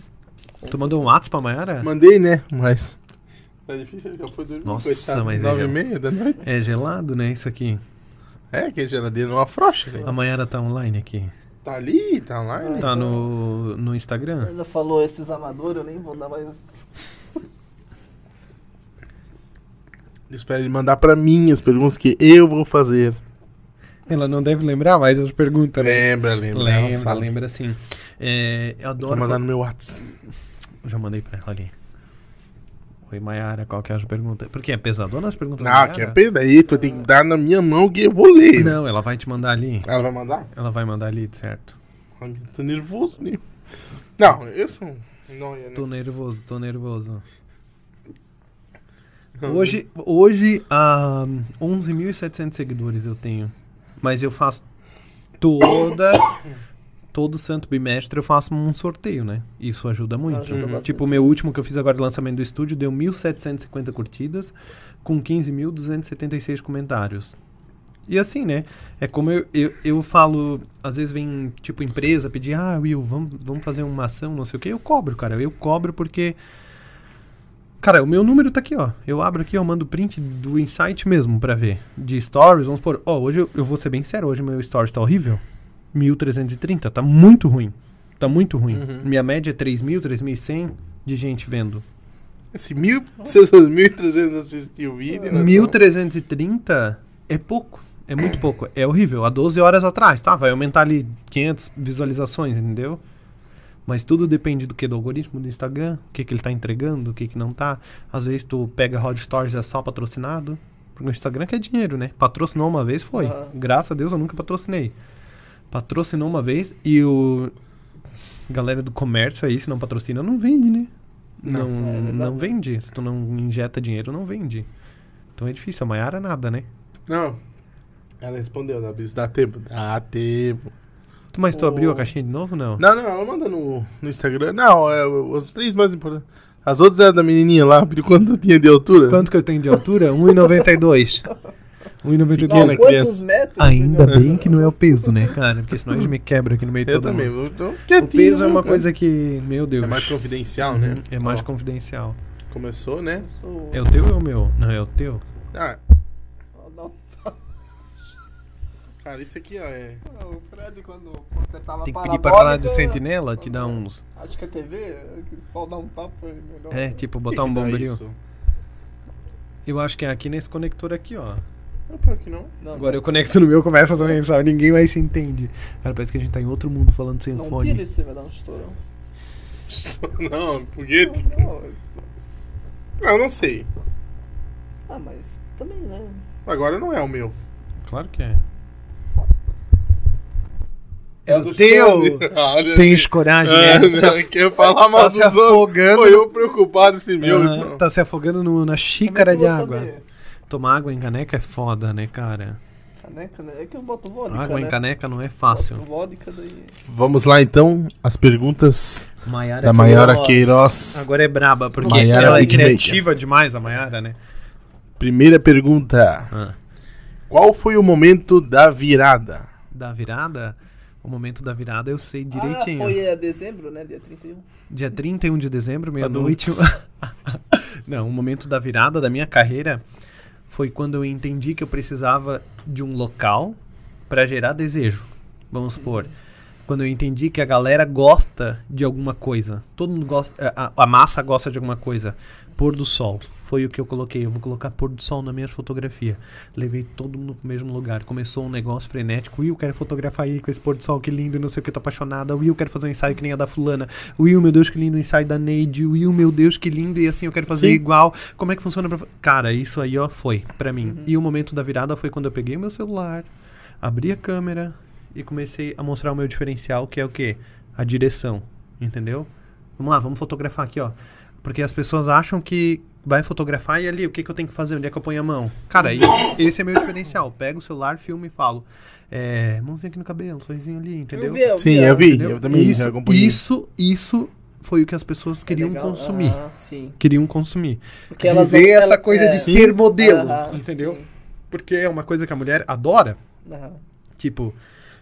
[SPEAKER 3] Tu mandou um WhatsApp pra Mayara?
[SPEAKER 2] Mandei, né? Mas. Tá difícil, já foi dormir. Nossa, coitado. mas. É nove é e meia da noite?
[SPEAKER 3] É gelado, né? Isso aqui.
[SPEAKER 2] É, que a geladeira não é afrouxa, velho. A
[SPEAKER 3] Mayara tá online aqui.
[SPEAKER 1] Tá ali, tá online. Tá
[SPEAKER 3] no, no Instagram.
[SPEAKER 1] Ela falou esses amadores, eu nem vou dar mais.
[SPEAKER 2] [laughs] Espera ele mandar pra mim as perguntas que eu vou fazer. Ela
[SPEAKER 3] não deve lembrar mais as perguntas, né? Lembra, lembra. Lembra, lembra sim. É, eu adoro. Vou mandar no meu WhatsApp. Já mandei pra ela ali. Oi, Mayara, qual que é as perguntas? Porque é pesadona
[SPEAKER 2] as perguntas Ah, que é peda aí, tu tem que dar na minha mão que eu vou ler. Não, ela vai te mandar ali. Ela vai mandar? Ela vai mandar ali, certo. Ai, tô nervoso, né? Não, eu sou...
[SPEAKER 3] Não, é... Né? Tô nervoso, tô nervoso. Hoje, né? hoje ah, 11.700 seguidores eu tenho. Mas eu faço toda todo santo bimestre eu faço um sorteio, né? Isso ajuda muito. Ajuda uhum. Tipo, o meu último que eu fiz agora de lançamento do estúdio deu 1.750 curtidas com 15.276 comentários. E assim, né? É como eu, eu, eu, falo, às vezes vem, tipo, empresa pedir, ah, Will, vamos, vamos fazer uma ação, não sei o quê. Eu cobro, cara. Eu cobro porque. Cara, o meu número tá aqui, ó. Eu abro aqui, eu mando print do insight mesmo pra ver. De stories, vamos por. Ó, oh, hoje eu, eu vou ser bem sério, hoje meu story tá horrível. 1.330. Tá muito ruim. Tá muito ruim. Uhum. Minha média é 3.000, 3.100 de gente vendo. Esse
[SPEAKER 2] 1.300 [laughs] assistiu o vídeo. 1.330
[SPEAKER 3] né, então? é pouco. É muito [clears throat] pouco. É horrível. Há 12 horas atrás, tá? Vai aumentar ali 500 visualizações, entendeu? Mas tudo depende do que? Do algoritmo do Instagram, o que, que ele tá entregando, o que, que não tá. Às vezes tu pega Hot Stories é só patrocinado. Porque o Instagram quer dinheiro, né? Patrocinou uma vez, foi. Uhum. Graças a Deus eu nunca patrocinei patrocinou uma vez e o galera do comércio aí, se não patrocina, não vende, né? Não, não, é não vende. Se tu não injeta dinheiro, não vende. Então é difícil. A Maiara nada, né?
[SPEAKER 2] Não. Ela respondeu, na né? Bis, dá tempo. Dá tempo. Tu, mas tu abriu
[SPEAKER 3] a caixinha de novo, não? Não,
[SPEAKER 2] não, ela manda no, no Instagram. Não, é, os três mais importantes. As outras é da menininha lá, de quanto eu tinha de altura. Quanto que eu tenho de altura? 1,92. [laughs] 1,92. Quantos
[SPEAKER 3] metros? Ainda bem que não é o peso, né, cara? Porque senão a gente me quebra aqui no meio todo também, mundo. também. Então, o peso é uma cara. coisa
[SPEAKER 2] que, meu Deus. É mais confidencial, né? Uhum, é mais Ó. confidencial. Começou, né? Sou... É o teu ou é o meu? Não, é o teu. Ah. [laughs] Cara, isso aqui, ó, é...
[SPEAKER 1] O Fred, quando consertava Tem que pedir pra falar do sentinela,
[SPEAKER 3] te dá uns...
[SPEAKER 1] Acho que a é TV, só dá um tapa é melhor. É, tipo, botar que um bombril.
[SPEAKER 3] Eu acho que é aqui nesse conector aqui, ó.
[SPEAKER 2] [laughs] que não. não. Agora
[SPEAKER 3] eu conecto no meu, começa também, sabe? Ninguém mais se entende. Cara, parece que a gente tá em outro mundo falando sem não fone. Não
[SPEAKER 2] você vai dar um estourão. [laughs] não, porque... Não, ah, eu não sei.
[SPEAKER 1] Ah, mas também,
[SPEAKER 2] né? Agora não é o meu. Claro que é. É o teu! Tens coragem, ah, é, né? Não, quer falar mal tá se afogando. Foi eu preocupado se meu. Uhum,
[SPEAKER 3] tá se afogando no, na é xícara de água. Saber. Tomar água em caneca é foda, né, cara?
[SPEAKER 1] Caneca, né? É que eu boto vodka. Água né? em
[SPEAKER 3] caneca não é fácil. Boto vodka daí.
[SPEAKER 2] Vamos lá então, as perguntas da Maiara Queiroz. Agora é braba, porque ela é criativa demais, a Maiara, né? Primeira pergunta. Ah. Qual foi o momento da virada? Da virada?
[SPEAKER 3] O momento da virada eu sei direitinho. Ah, foi
[SPEAKER 1] é, dezembro, né? Dia 31.
[SPEAKER 3] Dia 31 de dezembro, tá meia-noite. [laughs] não, o momento da virada da minha carreira foi quando eu entendi que eu precisava de um local para gerar desejo. Vamos supor, quando eu entendi que a galera gosta de alguma coisa, todo mundo gosta, a, a massa gosta de alguma coisa, pôr do sol. Foi o que eu coloquei. Eu vou colocar pôr do sol na minha fotografia. Levei todo mundo pro mesmo lugar. Começou um negócio frenético. Will, quero fotografar aí com esse pôr do sol, que lindo, não sei o que, tô apaixonada. Will, quero fazer um ensaio que nem a da fulana. Will, meu Deus, que lindo, ensaio da Neide. Will, meu Deus, que lindo, e assim, eu quero fazer Sim. igual. Como é que funciona pra... Cara, isso aí, ó, foi para mim. Uhum. E o momento da virada foi quando eu peguei meu celular, abri a câmera e comecei a mostrar o meu diferencial, que é o quê? A direção, entendeu? Vamos lá, vamos fotografar aqui, ó. Porque as pessoas acham que vai fotografar e ali, o que, que eu tenho que fazer? Onde é que eu ponho a mão? Cara, [coughs] esse é meu diferencial. Pego o celular, filme e falo. É, mãozinha aqui no cabelo, sorrisinho ali, entendeu? Eu vi, Sim, eu vi, entendeu? eu também isso, acompanhei. Isso, isso foi o que as pessoas é queriam é consumir. Ah, queriam consumir. Porque elas Viver essa coisa é. de ser modelo, entendeu? Sim. Porque é uma coisa que a mulher adora. Tipo,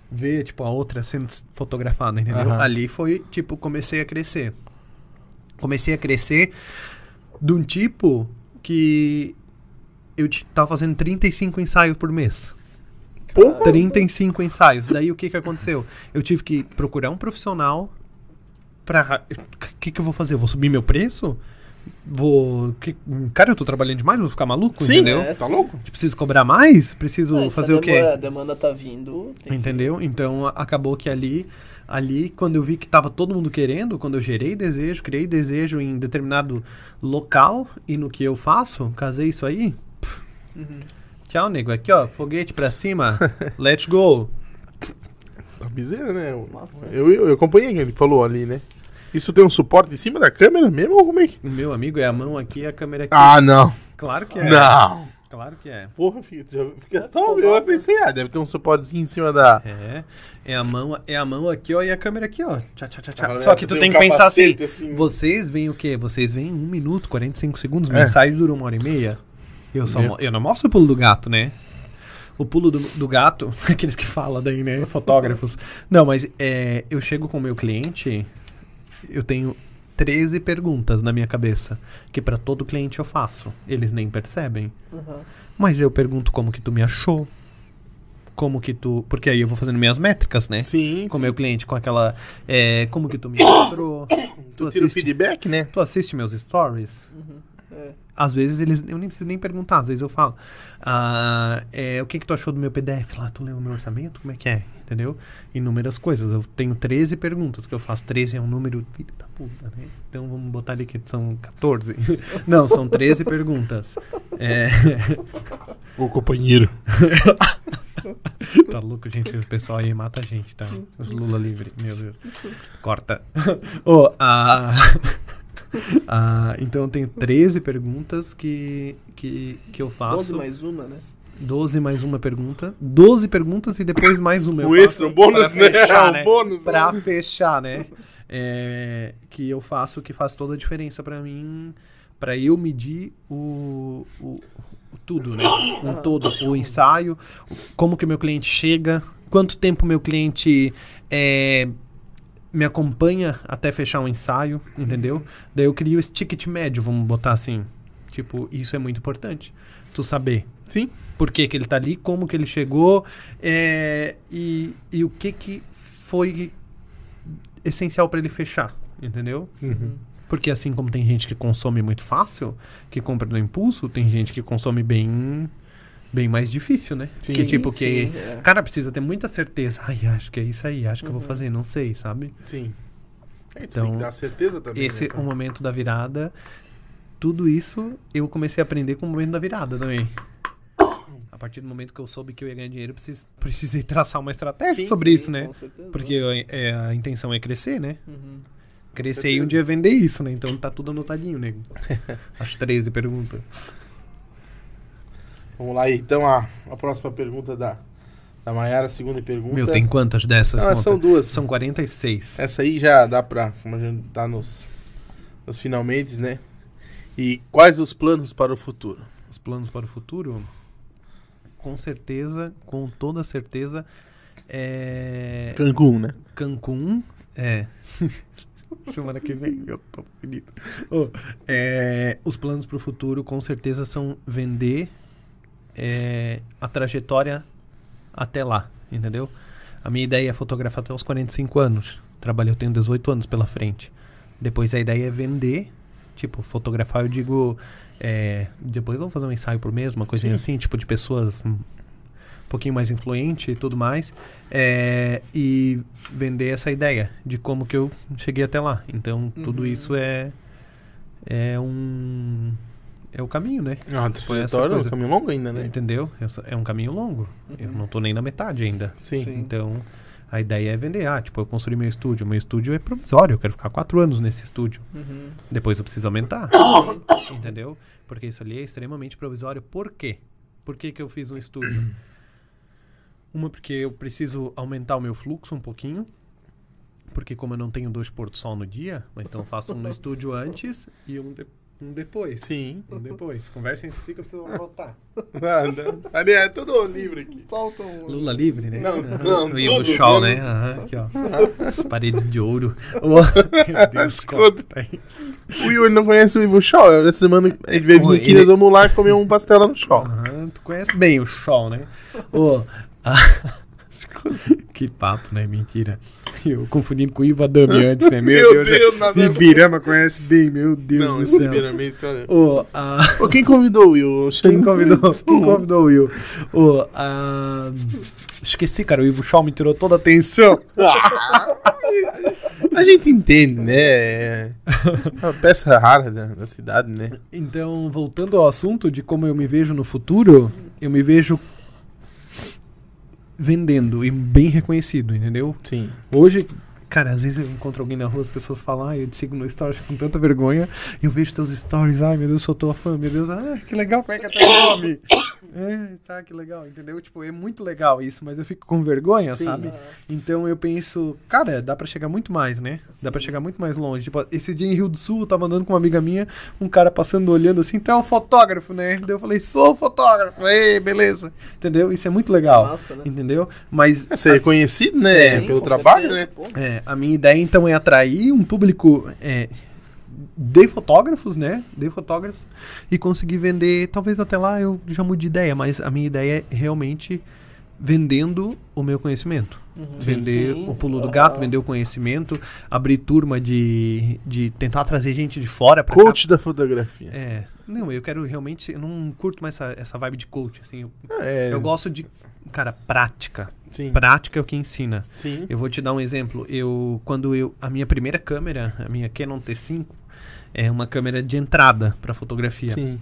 [SPEAKER 3] ver tipo, a outra sendo fotografada, entendeu? Ali foi, tipo, comecei a crescer. Comecei a crescer de um tipo que eu tava fazendo 35 ensaios por mês. Porra. 35 ensaios. Daí o que que aconteceu? Eu tive que procurar um profissional pra. O que que eu vou fazer? vou subir meu preço? Vou. Que... Cara, eu tô trabalhando demais, vou ficar maluco, sim, entendeu? É, tá sim. louco? Tipo, preciso cobrar mais? Preciso Não, fazer o quê?
[SPEAKER 1] a demanda tá vindo.
[SPEAKER 3] Entendeu? Que... Então acabou que ali ali, quando eu vi que estava todo mundo querendo, quando eu gerei desejo, criei desejo em determinado local e no que eu faço, casei isso aí. Uhum. Tchau, nego. Aqui, ó, foguete pra cima.
[SPEAKER 2] [laughs] Let's go. Tá bizarro, né? Eu, eu, eu acompanhei que ele falou ali, né? Isso tem um suporte em cima da câmera mesmo ou como é que... Meu amigo, é a mão aqui e a câmera aqui. Ah, não. Claro que é. Não. Claro que é. Porra, filho, já fica tão Eu pensei, ah, deve ter um suportezinho em cima da. É.
[SPEAKER 3] É a mão, é a mão aqui, ó, e a câmera aqui, ó. Tchá, tchá, tchá, tchá. Só que tu, tem, que pensar assim, assim, Vocês veem o quê? Vocês veem um minuto, 45 segundos, é. mensagem dura uma hora e meia. Eu, só, eu não mostro o pulo do gato, né? o pulo do, do, gato, [laughs] aqueles que falam daí, né? Fotógrafos. Não, mas é, eu chego com o meu cliente, eu tenho 13 perguntas na minha cabeça, que para todo cliente eu faço. Eles nem percebem. Uhum. Mas eu pergunto como que tu me achou? Como que tu. Porque aí eu vou fazendo minhas métricas, né? Sim. Com sim. meu cliente, com aquela. É, como que tu me encontrou?
[SPEAKER 2] [coughs] tu, tu tira
[SPEAKER 3] o feedback, né? Tu assiste meus stories? Uhum. É. Às vezes eles. Eu nem preciso nem perguntar, às vezes eu falo. Ah, é, o que, que tu achou do meu PDF? Lá, ah, tu leu o meu orçamento? Como é que é? Entendeu? Inúmeras coisas. Eu tenho 13 perguntas que eu faço. 13 é um número. Filho da puta, né? Então vamos botar ali que são 14. [laughs] Não, são 13 perguntas. É. O companheiro. [laughs] tá louco, gente. O pessoal aí mata a gente, tá? Os Lula livre. Meu Deus. Corta. Oh, [laughs] a. [laughs] Ah, então eu tenho 13 perguntas que, que, que eu faço. 12 mais uma, né? 12 mais uma pergunta. 12 perguntas e depois mais uma. O um né? [laughs] né? bônus, né? Fechar, né? Um bônus. Pra fechar, né? É, que eu faço, que faz toda a diferença para mim, para eu medir o, o, tudo, né? Um ah. todo, o ensaio, como que meu cliente chega, quanto tempo meu cliente é, me acompanha até fechar um ensaio, uhum. entendeu? Daí eu crio esse ticket médio, vamos botar assim. Tipo, isso é muito importante. Tu saber. Sim. Por que, que ele tá ali, como que ele chegou é, e, e o que que foi essencial para ele fechar, entendeu? Uhum. Porque assim como tem gente que consome muito fácil, que compra no impulso, tem gente que consome bem bem mais difícil, né? Sim, que tipo sim, que é. cara precisa ter muita certeza. Ai, acho que é isso aí, acho que eu vou uhum. fazer, não sei, sabe? Sim.
[SPEAKER 2] É, então, tem que dar certeza também.
[SPEAKER 3] Esse né, o momento da virada. Tudo isso eu comecei a aprender com o momento da virada também. [coughs] A partir do momento que eu soube que eu ia ganhar dinheiro, precisei traçar uma estratégia sim, sobre isso, né? Porque né? é, a intenção é crescer, né? Uhum crescer e um dia vender isso, né? Então tá tudo anotadinho, nego. Né? [laughs] As 13 perguntas.
[SPEAKER 2] Vamos lá, então, a, a próxima pergunta da, da a segunda pergunta. Meu, tem quantas dessas? Ah, são duas. São 46. Essa aí já dá pra. Como a gente tá nos, nos finalmente, né? E quais os planos para o futuro? Os planos para o futuro? Com certeza, com toda certeza. É...
[SPEAKER 3] Cancún, né? Cancún, é. [laughs] Semana que vem, eu tô bonito. Oh, é... Os planos para o futuro, com certeza, são vender é, a trajetória até lá, entendeu? A minha ideia é fotografar até os 45 anos. Trabalho, eu tenho 18 anos pela frente. Depois a ideia é vender. Tipo, fotografar, eu digo. É, depois vou fazer um ensaio por mês, uma coisinha Sim. assim, tipo, de pessoas um pouquinho mais influente e tudo mais, é, e vender essa ideia de como que eu cheguei até lá. Então, tudo uhum. isso é, é um, é o caminho, né? Ah, trajetória é um caminho longo ainda, né? Entendeu? É um é caminho longo. Uhum. Eu não tô nem na metade ainda. Sim. Sim. Então, a ideia é vender. Ah, tipo, eu construí meu estúdio. Meu estúdio é provisório. Eu quero ficar quatro anos nesse estúdio. Uhum. Depois eu preciso aumentar. [coughs] entendeu? Porque isso ali é extremamente provisório. Por quê? Por que, que eu fiz um estúdio? [coughs] Uma, porque eu preciso aumentar o meu fluxo um pouquinho. Porque como eu não tenho dois portos sol no dia, mas então eu faço um no estúdio antes e um depois um depois. Sim. Um depois. Conversa entre si que eu preciso votar. [laughs]
[SPEAKER 2] Nada. Aliás, é tudo livre aqui. Solta um...
[SPEAKER 3] Lula livre,
[SPEAKER 2] né? Não, não. não e o Shaw, né? Aham, aqui, ó. [laughs] As paredes
[SPEAKER 3] de ouro. [laughs] Meu Deus, quanto tá
[SPEAKER 2] isso? O Igor não conhece o Ivo Shaw. Essa semana ele veio aqui, nós vamos lá comer um pastel lá no Shaw. Aham, tu conhece bem o Shaw, né? Ô... Oh, a...
[SPEAKER 3] Que papo, né? Mentira. [laughs] Eu confundindo com o Ivo Adami antes, né? Meu, meu Deus, né? Deus né? Ibirama conhece bem, meu Deus não, do céu.
[SPEAKER 2] O oh, a... oh, quem convidou o Will? Quem convidou, quem convidou
[SPEAKER 3] o Will? Oh, a... Esqueci, cara, o Ivo Shaw me tirou toda a atenção.
[SPEAKER 2] [laughs] a gente entende, né? É uma peça rara da, da cidade, né? Então, voltando ao assunto de como eu me vejo no futuro,
[SPEAKER 3] eu me vejo vendendo e bem reconhecido, entendeu? Sim. Hoje, cara, às vezes eu encontro alguém na rua, as pessoas falam, ah, eu te sigo no stories com tanta vergonha, eu vejo teus stories, ai meu Deus, sou tua fã, meu Deus, ah, que legal, como é que é teu nome? É, tá, que legal, entendeu? Tipo, é muito legal isso, mas eu fico com vergonha, Sim, sabe? É. Então eu penso, cara, dá para chegar muito mais, né? Sim. Dá para chegar muito mais longe. Tipo, esse dia em Rio do Sul, eu tava andando com uma amiga minha, um cara passando olhando assim, tu é um fotógrafo, né? Daí eu falei, sou fotógrafo, ei, beleza. Entendeu? Isso é muito legal. Nossa, né? Entendeu? Mas. É, ser reconhecido, né? Sim, Pelo trabalho, certeza, né? Pô. É, a minha ideia então é atrair um público. É, dei fotógrafos, né? Dei fotógrafos e consegui vender. Talvez até lá eu já mude de ideia, mas a minha ideia é realmente vendendo o meu conhecimento. Uhum. Vender sim, sim. o pulo do gato, uhum. vender o conhecimento, abrir turma de, de tentar trazer gente de fora para Coach cá.
[SPEAKER 2] da fotografia. É.
[SPEAKER 3] Não, eu quero realmente. Eu não curto mais essa, essa vibe de coach, assim. Eu, ah, é. eu gosto de. Cara, prática. Sim. Prática é o que ensina. Eu vou te dar um exemplo. Eu, quando eu. A minha primeira câmera, a minha Canon T5, é uma câmera de entrada para fotografia. Sim.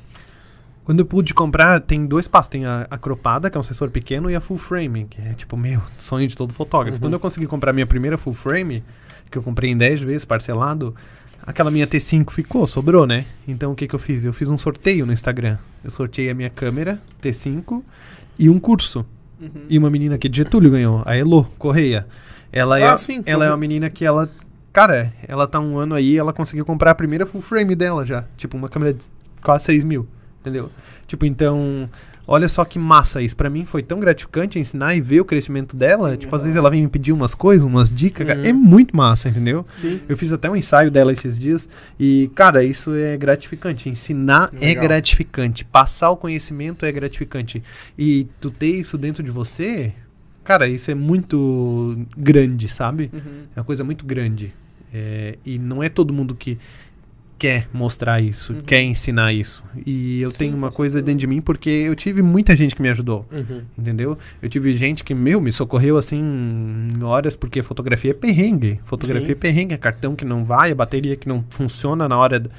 [SPEAKER 3] Quando eu pude comprar, tem dois passos. Tem a, a, cropada, que é um sensor pequeno, e a full frame, que é tipo, meu, sonho de todo fotógrafo. Uhum. Quando eu consegui comprar minha primeira full frame, que eu comprei em 10 vezes parcelado, aquela minha T5 ficou, sobrou, né? Então o que, que eu fiz? Eu fiz um sorteio no Instagram. Eu sorteei a minha câmera, T5, e um curso. Uhum. E uma menina aqui de Getúlio ganhou, a Elo Correia. Ela, é ah, é, sim, ela é uma menina que ela Cara, ela tá um ano aí, ela conseguiu comprar a primeira full frame dela já. Tipo, uma câmera de quase 6 mil, entendeu? Tipo, então, olha só que massa isso. Pra mim foi tão gratificante ensinar e ver o crescimento dela. Sim, tipo, às vezes ela vem me pedir umas coisas, umas dicas. É uhum. É muito massa, entendeu? Sim. Eu fiz até um ensaio dela esses dias. E, cara, isso é gratificante. Ensinar é Legal. é gratificante. Passar o conhecimento é gratificante. E tu ter isso dentro de você, cara, isso é muito grande, sabe? Uhum. É uma coisa muito grande. É, e não é todo mundo que quer mostrar isso, uhum. quer ensinar isso. E eu Sim, tenho uma coisa dentro de mim porque eu tive muita gente que me ajudou, uhum. entendeu? Eu tive gente que, meu, me socorreu assim em horas porque fotografia é perrengue. Fotografia Sim. é perrengue, é cartão que não vai, é bateria que não funciona na hora... Do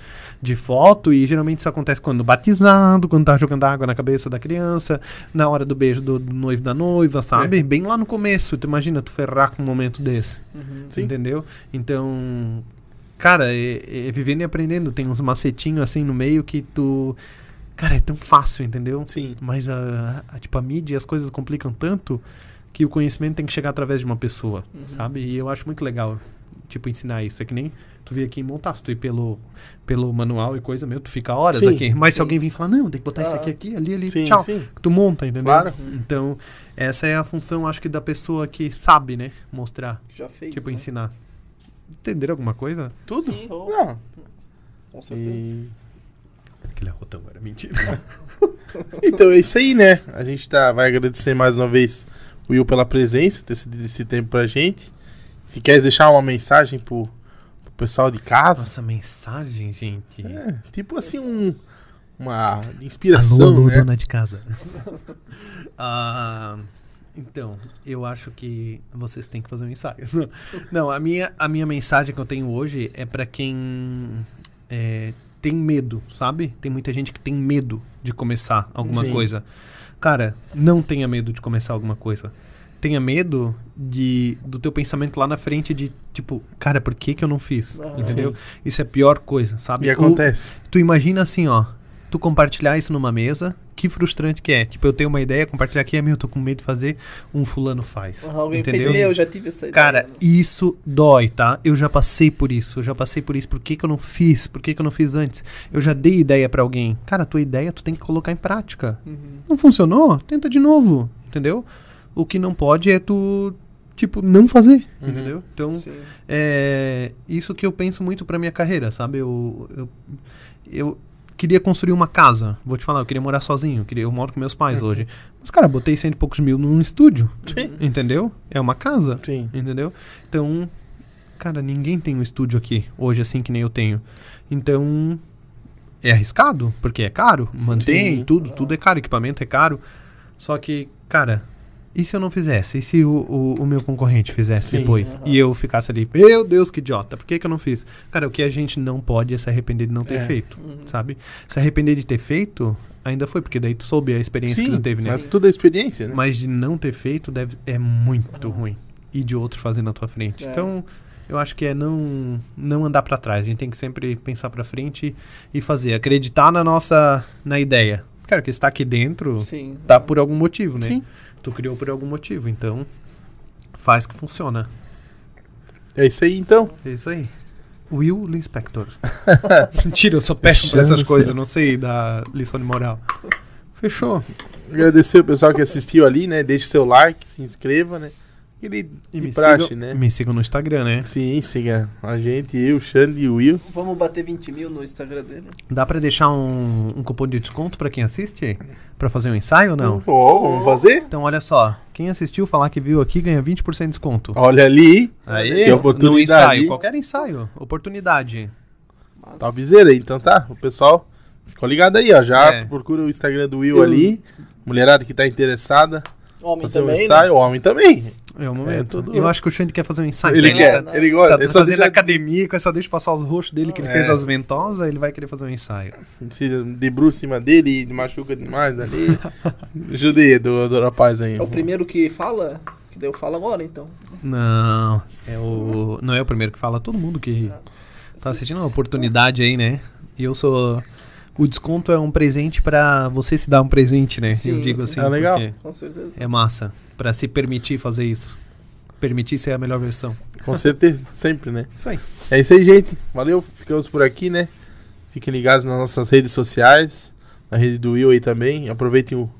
[SPEAKER 3] de foto, e geralmente isso acontece quando batizado, quando tá jogando água na cabeça da criança, na hora do beijo do, do noivo da noiva, sabe? É. Bem lá no começo, tu imagina tu ferrar com um momento desse. Uhum, entendeu? Então, cara, é, é, vivendo e aprendendo, tem uns macetinhos assim no meio que tu. Cara, é tão fácil, entendeu? Sim. Mas a, a tipo, a mídia e as coisas complicam tanto que o conhecimento tem que chegar através de uma pessoa, uhum. sabe? E eu acho muito legal tipo, ensinar isso. É que nem tu vir aqui e montar. Se tu ir pelo, pelo manual e coisa mesmo, tu fica horas sim, aqui. Mas sim. se alguém vir falar, não, tem que botar ah, isso aqui, ah. aqui, ali, ali, sim, tchau. Tu monta, entendeu? Claro. Então, essa é a função, acho que, da pessoa que sabe, né? Mostrar. Já fez. Tipo, né? ensinar. entender alguma coisa?
[SPEAKER 2] Tudo? Sim, Não. Com
[SPEAKER 3] certeza. E... Aquele arrotão era mentira.
[SPEAKER 2] [laughs] então é isso aí, né? A gente tá, vai agradecer mais uma vez o Will pela presença, ter cedido esse tempo pra gente. Se quer deixar uma mensagem pro, pro pessoal de casa. Nossa, mensagem, gente. É, tipo assim, um, uma inspiração. Alô, alô, né? dona de casa.
[SPEAKER 3] [laughs] Ah, então, eu acho que vocês têm que fazer um ensaio. [laughs] Não, a minha, a minha mensagem que eu tenho hoje é para quem é, tem medo, sabe? Tem muita gente que tem medo de começar alguma Sim. coisa. Cara, não tenha medo de começar alguma coisa tenha medo de do teu pensamento lá na frente de tipo, cara, por que que eu não fiz? Ah, Entendeu? Sim. Isso é a pior coisa, sabe? E tu, acontece. Tu imagina assim, ó, tu compartilhar isso numa mesa, que frustrante que é. Tipo, eu tenho uma ideia, compartilhar aqui, é meu, eu tô com medo de fazer, um fulano faz. Ah, alguém entendeu? fez, eu já tive essa ideia. Cara, isso dói, tá? Eu já passei por isso, eu já passei por isso. Por que, que eu não fiz? Por que, que eu não fiz antes? Eu já dei ideia para alguém. Cara, tua ideia tu tem que colocar em prática. Uhum. Não funcionou? Tenta de novo, entendeu? O que não pode é tu, tipo, não fazer, uhum. entendeu? Então, Sim. é isso que eu penso muito pra minha carreira, sabe? Eu, eu, eu queria construir uma casa. Vou te falar, eu queria morar sozinho. Eu, queria, eu moro com meus pais uhum. hoje. Mas, cara, botei cento e poucos mil num estúdio. Sim. Entendeu? É uma casa. Sim. Entendeu? Então, cara, ninguém tem um estúdio aqui hoje assim que nem eu tenho. Então, é arriscado, porque é caro. Mantém tudo, tudo é caro. Equipamento é caro. Só que, cara, e se eu não fizesse? E se o, o, o meu concorrente fizesse Sim, depois? Uhum. E eu ficasse ali, meu Deus, que idiota, por que, que eu não fiz? Cara, o que a gente não pode é se arrepender de não ter é. feito, uhum. sabe? Se arrepender de ter feito, ainda foi, porque daí tu soube a experiência Sim, que não teve, né? Mas tudo é experiência, né? Mas de não ter feito deve, é muito uhum. ruim. E de outro fazer na tua frente. É. Então, eu acho que é não, não andar para trás. A gente tem que sempre pensar para frente e, e fazer. Acreditar na nossa na ideia Cara, que está aqui dentro Sim. tá por algum motivo, né? Sim. Tu criou por algum motivo, então faz que funciona. É isso aí, então. É isso aí. Will Linspector. [laughs] Mentira, eu sou péssimo pra essas coisas, não sei da lição de moral.
[SPEAKER 2] Fechou. Agradecer o pessoal que assistiu ali, né? Deixe seu like, se inscreva, né? Aquele de me praxe, sigam, né? Me sigam no Instagram, né? Sim, siga. A gente, eu, Xande e o Will.
[SPEAKER 1] Vamos bater 20 mil no Instagram dele.
[SPEAKER 3] Dá pra deixar um, um cupom de desconto pra quem assiste? Pra fazer um ensaio ou não? Oh, vamos fazer? Então, olha só. Quem assistiu, falar que viu aqui, ganha 20% de desconto. Olha ali.
[SPEAKER 2] Aí, que oportunidade. no ensaio. Qualquer ensaio. Oportunidade. Tá viseira aí, então tá? O pessoal ficou ligado aí, ó. Já é. procura o Instagram do Will eu... ali. Mulherada que tá interessada. Homem fazer também, um né? ensaio, né? homem também.
[SPEAKER 3] É o momento. É, tudo... Eu acho que o Xande quer fazer um ensaio. Ele quer, ele gosta. Tá ele fazendo deixa... academia,
[SPEAKER 2] com essa deixa passar os roxos dele, que ele é. fez as ventosas, ele vai querer fazer um ensaio. Se debruça em cima dele e machuca demais ali. [laughs] judei do, do rapaz aí. É o primeiro
[SPEAKER 1] que fala? Que deu fala agora, então.
[SPEAKER 2] Não,
[SPEAKER 3] é o... não é o primeiro que fala. Todo mundo que tá assistindo é uma oportunidade aí, né? E eu sou o desconto é um presente para você se dar um presente, né? Sim, Eu digo assim. É legal, com certeza. É massa. Para se permitir fazer isso. Permitir ser a
[SPEAKER 2] melhor versão. Com certeza, sempre, né? Isso aí. É isso aí, gente. Valeu, ficamos por aqui, né? Fiquem ligados nas nossas redes sociais, na rede do Will aí também. Aproveitem o,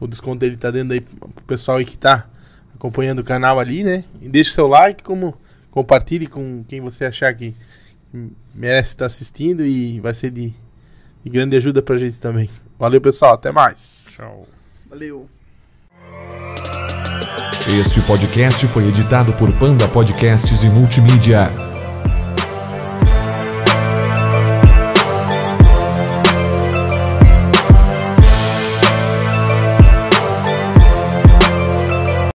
[SPEAKER 2] o desconto dele tá dando aí pro pessoal aí que tá acompanhando o canal ali, né? E deixe seu like, como compartilhe com quem você achar que merece estar tá assistindo e vai ser de e grande ajuda pra gente também. Valeu, pessoal. Até mais. Tchau. Valeu.
[SPEAKER 3] Este podcast foi editado por Panda Podcasts e Multimídia.